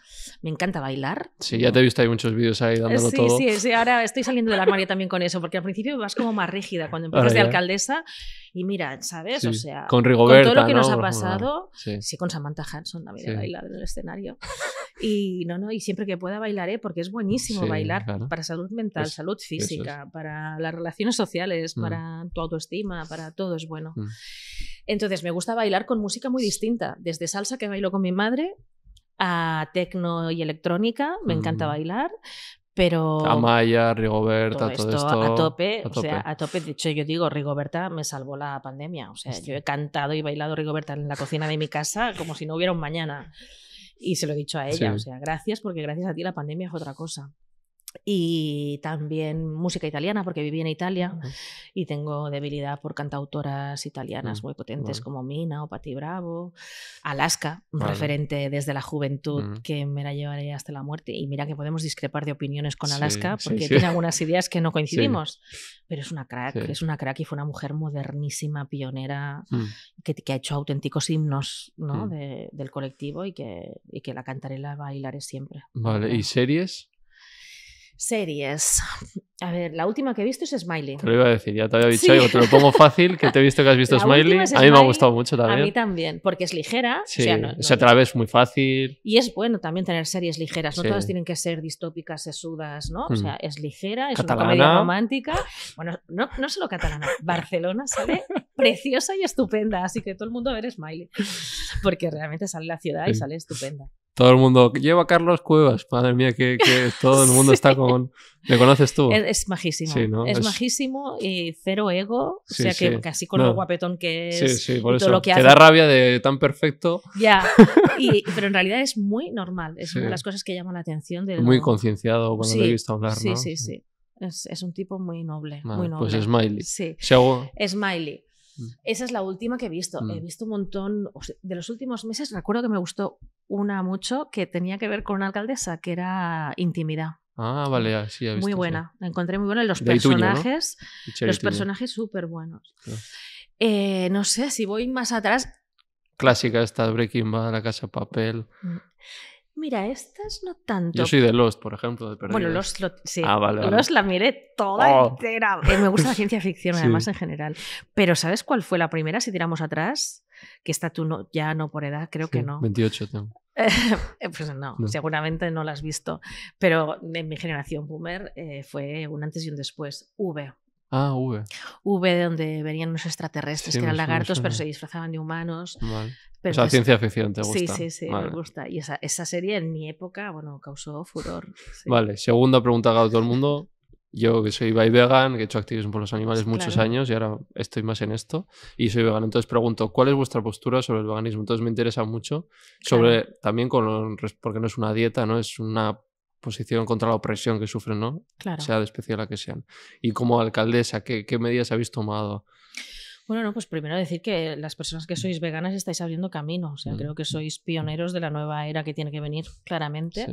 me encanta bailar. Sí, ya te he visto, hay muchos vídeos ahí dándolo todo. Sí, sí, ahora estoy saliendo del armario también con eso, porque al principio vas como más rígida cuando empiezas de alcaldesa. Y mira, ¿sabes? o sea, con, Rigoberta, con todo lo que nos ha pasado, sí. con Samantha Hanson también he bailado en el escenario. Y no, no, y siempre que pueda bailaré, porque es buenísimo bailar para salud mental, pues, salud física, para las relaciones sociales, mm. para tu autoestima, para todo es bueno. Mm. Entonces me gusta bailar con música muy distinta, desde salsa que bailo con mi madre a techno y electrónica, me encanta mm. bailar, pero... Maya, Rigoberta, todo esto... a, tope, o sea, a tope. De hecho, yo digo, Rigoberta me salvó la pandemia. O sea, yo he cantado y bailado Rigoberta en la cocina de mi casa como si no hubiera un mañana. Y se lo he dicho a ella, o sea, gracias porque gracias a ti la pandemia es otra cosa y también música italiana, porque viví en Italia y tengo debilidad por cantautoras italianas mm, muy potentes como Mina o Patti Bravo, Alaska, un referente desde la juventud mm. que me la llevaré hasta la muerte. Y mira que podemos discrepar de opiniones con Alaska porque tiene algunas ideas que no coincidimos, pero es una crack, es una crack y fue una mujer modernísima, pionera, mm. que, que, ha hecho auténticos himnos ¿no? del colectivo y que, y que la cantaré, la bailaré siempre. Vale, ¿y series? Series. A ver, la última que he visto es Smiley. Te lo iba a decir, ya te había dicho te lo pongo fácil, que te he visto que has visto Smiley. a mí me ha gustado mucho también. A mí también, porque es ligera. O sea, no, Se atraves muy fácil. Y es bueno también tener series ligeras, no todas tienen que ser distópicas, sesudas, ¿no? O sea, mm. es ligera, es una comedia romántica. Bueno, no, no solo catalana, Barcelona sale preciosa y estupenda, así que todo el mundo a ver Smiley, porque realmente sale la ciudad y sale estupenda. Todo el mundo lleva a Carlos Cuevas. Madre mía, que, todo el mundo está con. ¿Me conoces tú? Es, majísimo. es, majísimo y cero ego. o sea que casi con lo guapetón que es. Te da rabia de tan perfecto. Ya. pero en realidad es muy normal. Es una de las cosas que llaman la atención. De Muy concienciado cuando lo he visto hablar. ¿no? Sí, sí, sí. Es, un tipo muy noble, muy pues noble. Pues Smiley. Sí. Smiley. Mm. Esa es la última que he visto. He mm. visto un montón, de los últimos meses recuerdo que me gustó una mucho que tenía que ver con una alcaldesa, que era Intimidad. Ah, vale, ah, sí, visto, Muy buena, la encontré muy buena. Los personajes, los personajes súper buenos. Eh, no sé, si voy más atrás... Clásica esta Breaking Bad, La Casa Papel... Mm. Mira, estas no tanto. Yo soy de Lost, por ejemplo, de Bueno, Lost, sí. Ah, Lost la miré toda oh. entera. Eh, me gusta la ciencia ficción, además, en general. Pero ¿sabes cuál fue la primera? Si tiramos atrás, que está tú ya no por edad, creo que no. 28 tengo. Eh, pues no, seguramente no la has visto. Pero en mi generación boomer eh, fue un antes y un después. V, Ah, V. V, donde venían unos extraterrestres que eran lagartos, pero se disfrazaban de humanos. o sea, ciencia ficción, ¿te gusta? Sí, sí, sí, me gusta. Y esa, esa, serie en mi época, bueno, causó furor. Vale, segunda pregunta que todo el mundo. Yo que soy vegan, que he hecho activismo por los animales muchos años y ahora estoy más en esto y soy vegan. Entonces pregunto, ¿cuál es vuestra postura sobre el veganismo? Entonces me interesa mucho sobre también con porque no es una dieta, no es una posición contra la opresión que sufren, ¿no? Claro. Sea de especial a que sean. Y como alcaldesa, ¿qué, qué medidas habéis tomado? Bueno, no, pues primero decir que las personas que sois veganas estáis abriendo camino. Mm. creo que sois pioneros de la nueva era que tiene que venir claramente.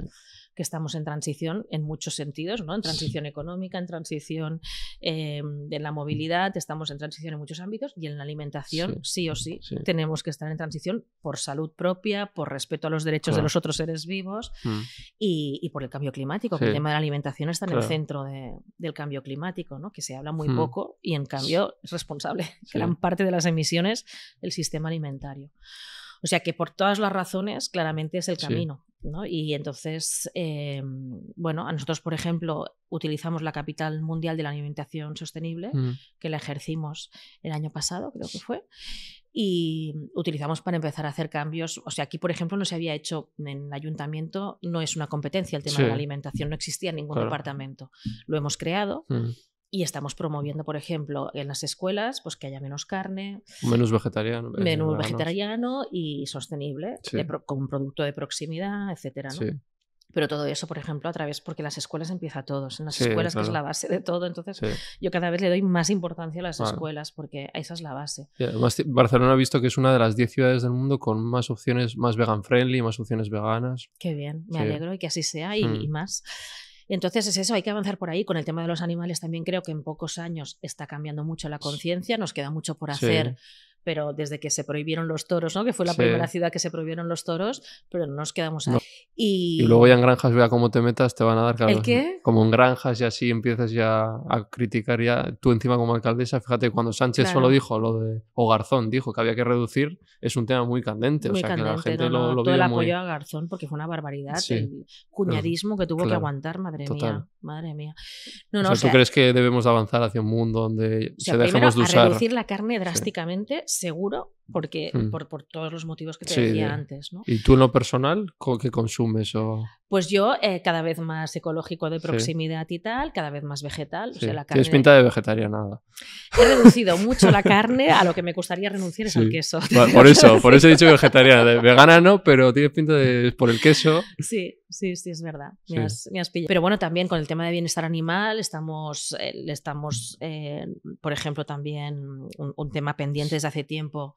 que estamos en transición en muchos sentidos, ¿no? En transición económica, en transición eh, de la movilidad, estamos en transición en muchos ámbitos y en la alimentación, sí, o sí, tenemos que estar en transición por salud propia, por respeto a los derechos de los otros seres vivos mm. y, por el cambio climático, el tema de la alimentación está en el centro del cambio climático, Que se habla muy mm. poco y en cambio es responsable parte de las emisiones el sistema alimentario. O sea que por todas las razones, claramente es el camino. Y entonces, em, bueno, a nosotros, por ejemplo, utilizamos la capital mundial de la alimentación sostenible, que la ejercimos el año pasado, creo que fue, y utilizamos para empezar a hacer cambios. O sea, aquí, por ejemplo, no se había hecho en el ayuntamiento, no es una competencia el tema de la alimentación, no existía ningún departamento. Lo hemos creado. Y estamos promoviendo, por ejemplo, en las escuelas, pues que haya menos carne. Menos vegetariano. Menú vegetariano y sostenible, con un producto de proximidad, etcétera, Pero todo eso, por ejemplo, a través, porque las escuelas empieza todo. todos, en las escuelas que es la base de todo, entonces yo cada vez le doy más importancia a las escuelas porque esa es la base. Barcelona ha visto que es una de las 10 ciudades del mundo con más opciones, más vegan friendly, más opciones veganas. Qué bien, me alegro y que así sea y mm. más. Entonces es eso, hay que avanzar por ahí. Con el tema de los animales también creo que en pocos años está cambiando mucho la conciencia, nos queda mucho por hacer pero desde que se prohibieron los toros, ¿no? Que fue la primera ciudad que se prohibieron los toros, pero no nos quedamos ahí. Y... luego ya en granjas, vea cómo te metas, te van a dar cabezas, ¿El qué? Como en granjas y así empiezas ya a criticar ya tú encima como alcaldesa, fíjate, cuando Sánchez solo dijo lo de o Garzón dijo que había que reducir, es un tema muy candente, o sea, que la gente lo, apoyo a Garzón porque fue una barbaridad el cuñadismo que tuvo que aguantar, madre mía madre mía. No, no, ¿Tú crees que debemos avanzar hacia un mundo donde se dejemos de usar? A reducir la carne drásticamente, seguro, porque mm. por, todos los motivos que te decía antes. ¿no? ¿Y tú en lo personal qué consumes? O... Pues yo eh, cada vez más ecológico de proximidad y tal, cada vez más vegetal. Tienes pinta de vegetariana. He reducido mucho la carne, a lo que me gustaría renunciar es al queso. por eso, por eso he dicho vegetariana. vegana no, pero tienes pinta de por el queso. Sí, sí, sí, es verdad. Me, has, pillado. Pero bueno, también con el tema de bienestar animal estamos, eh, estamos eh, por ejemplo, también un tema pendiente desde hace tiempo.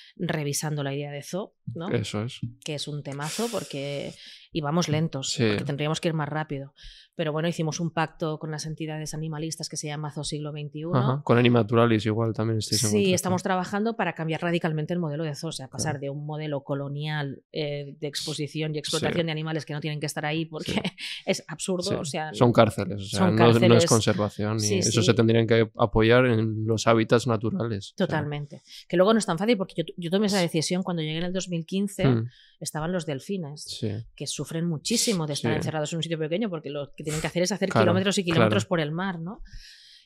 revisando la idea de zoo ¿no? Eso es. Que es un temazo porque íbamos mm, lentos, porque tendríamos que ir más rápido. Pero bueno, hicimos un pacto con las entidades animalistas que se llama Zoo Siglo XXI. Con Animaturalis igual también. Estoy sí, estamos trabajando para cambiar radicalmente el modelo de zoo, o sea, pasar de un modelo colonial eh, de exposición y explotación de animales que no tienen que estar ahí porque es absurdo. O sea, son cárceles, No, es conservación. y eso se tendrían que apoyar en los hábitats naturales. Totalmente. Que luego no es tan fácil porque yo, yo tomé esa decisión cuando llegué en el 2015, hmm. estaban los delfines, que sufren muchísimo de estar encerrados en un sitio pequeño porque lo que tienen que hacer es hacer kilómetros y kilómetros por el mar, ¿no?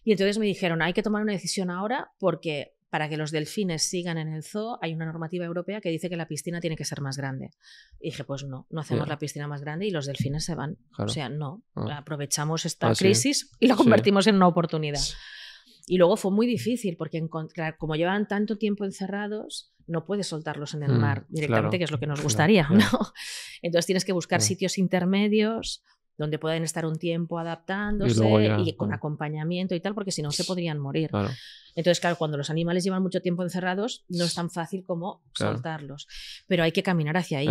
Y entonces me dijeron, hay que tomar una decisión ahora porque para que los delfines sigan en el zoo, hay una normativa europea que dice que la piscina tiene que ser más grande. Y dije, pues no, no hacemos la piscina más grande y los delfines se van. O sea, no, ah. aprovechamos esta ah, crisis y la convertimos en una oportunidad. Y luego fue muy difícil porque encontrar, como llevan tanto tiempo encerrados, no puedes soltarlos en el mm, mar directamente, que es lo que nos gustaría, Entonces tienes que buscar sitios intermedios donde puedan estar un tiempo adaptándose y con mm. acompañamiento y tal, porque si no se podrían morir. Entonces, claro, cuando los animales llevan mucho tiempo encerrados, no es tan fácil como soltarlos. Pero hay que caminar hacia ahí.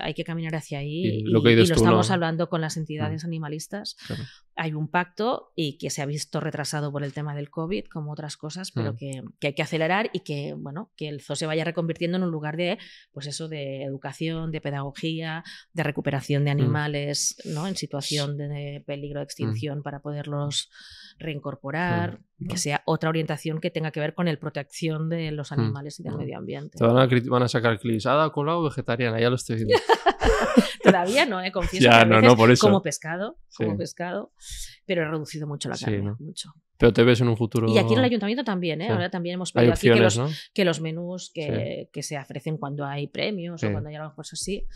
hay que caminar hacia ahí. Y, lo, que estamos hablando con las entidades mm. animalistas. Hay un pacto y que se ha visto retrasado por el tema del COVID, como otras cosas, pero mm. que, hay que acelerar y que, bueno, que el zoo se vaya reconvirtiendo en un lugar de, pues eso, de educación, de pedagogía, de recuperación de mm. animales, ¿no? En situación de, peligro de extinción para poderlos reincorporar, que sea otra orientación que tenga que ver con el protección de los hmm. animales y del hmm. medio ambiente. Te van a, van a sacar clips, Ada, o vegetariana, ya lo estoy viendo. Todavía no, he eh, confieso. Como pescado, como pescado, pero he reducido mucho la carne, mucho. Pero te ves en un futuro. Y aquí en el ayuntamiento también, ¿eh? Ahora también hemos pedido que los, menús que, se ofrecen cuando hay premios o cuando hay algo así,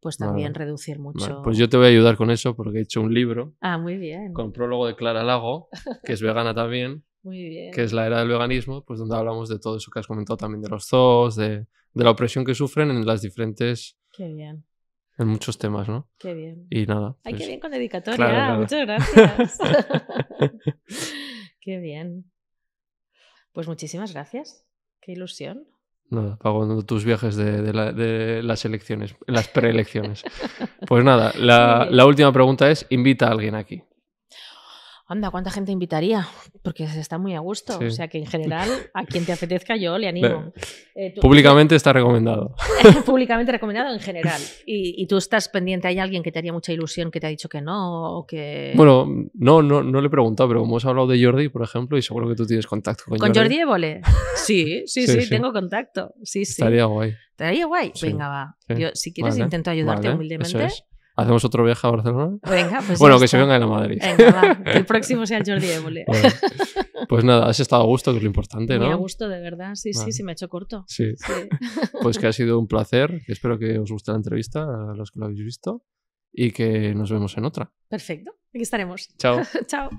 pues también reducir mucho. pues yo te voy a ayudar con eso porque he hecho un libro. Ah, muy bien. Con prólogo de Clara Lago, que es vegana también. Muy bien. que es la era del veganismo, pues donde hablamos de todo eso que has comentado también de los zoos, de, de la opresión que sufren en las diferentes qué bien en muchos temas, ¿no? Qué bien. Y nada. Ay, qué pues, bien con dedicatoria. Ah, muchas gracias. qué bien. Pues muchísimas gracias. Qué ilusión. Nada, pago tus viajes de, las elecciones, las preelecciones. pues nada, la última pregunta es, invita a alguien aquí anda, ¿cuánta gente invitaría? Porque se está muy a gusto. O sea que en general, a quien te apetezca, yo le animo. Eh, públicamente está recomendado. Públicamente recomendado en general. Y, tú estás pendiente, ¿hay alguien que te haría mucha ilusión que te ha dicho que no? O que... Bueno, no, no, no le he preguntado, pero hemos hablado de Jordi, por ejemplo, y seguro que tú tienes contacto con, Jordi. ¿Con Jordi Évole? Sí, sí, sí, tengo contacto. Sí, sí. Estaría guay. Estaría guay. Venga, va. si quieres, intento ayudarte humildemente. ¿Hacemos otro viaje a Barcelona? Venga, pues bueno, que se venga en la Madrid. Venga, El próximo sea Jordi Évole. pues nada, has estado a gusto, que es lo importante, ¿no? Muy a gusto, de verdad. Sí, sí, se me ha hecho corto. Sí. Pues que ha sido un placer. espero que os guste la entrevista a los que lo habéis visto. Y que nos vemos en otra. Perfecto. Aquí estaremos. Chao. Chao.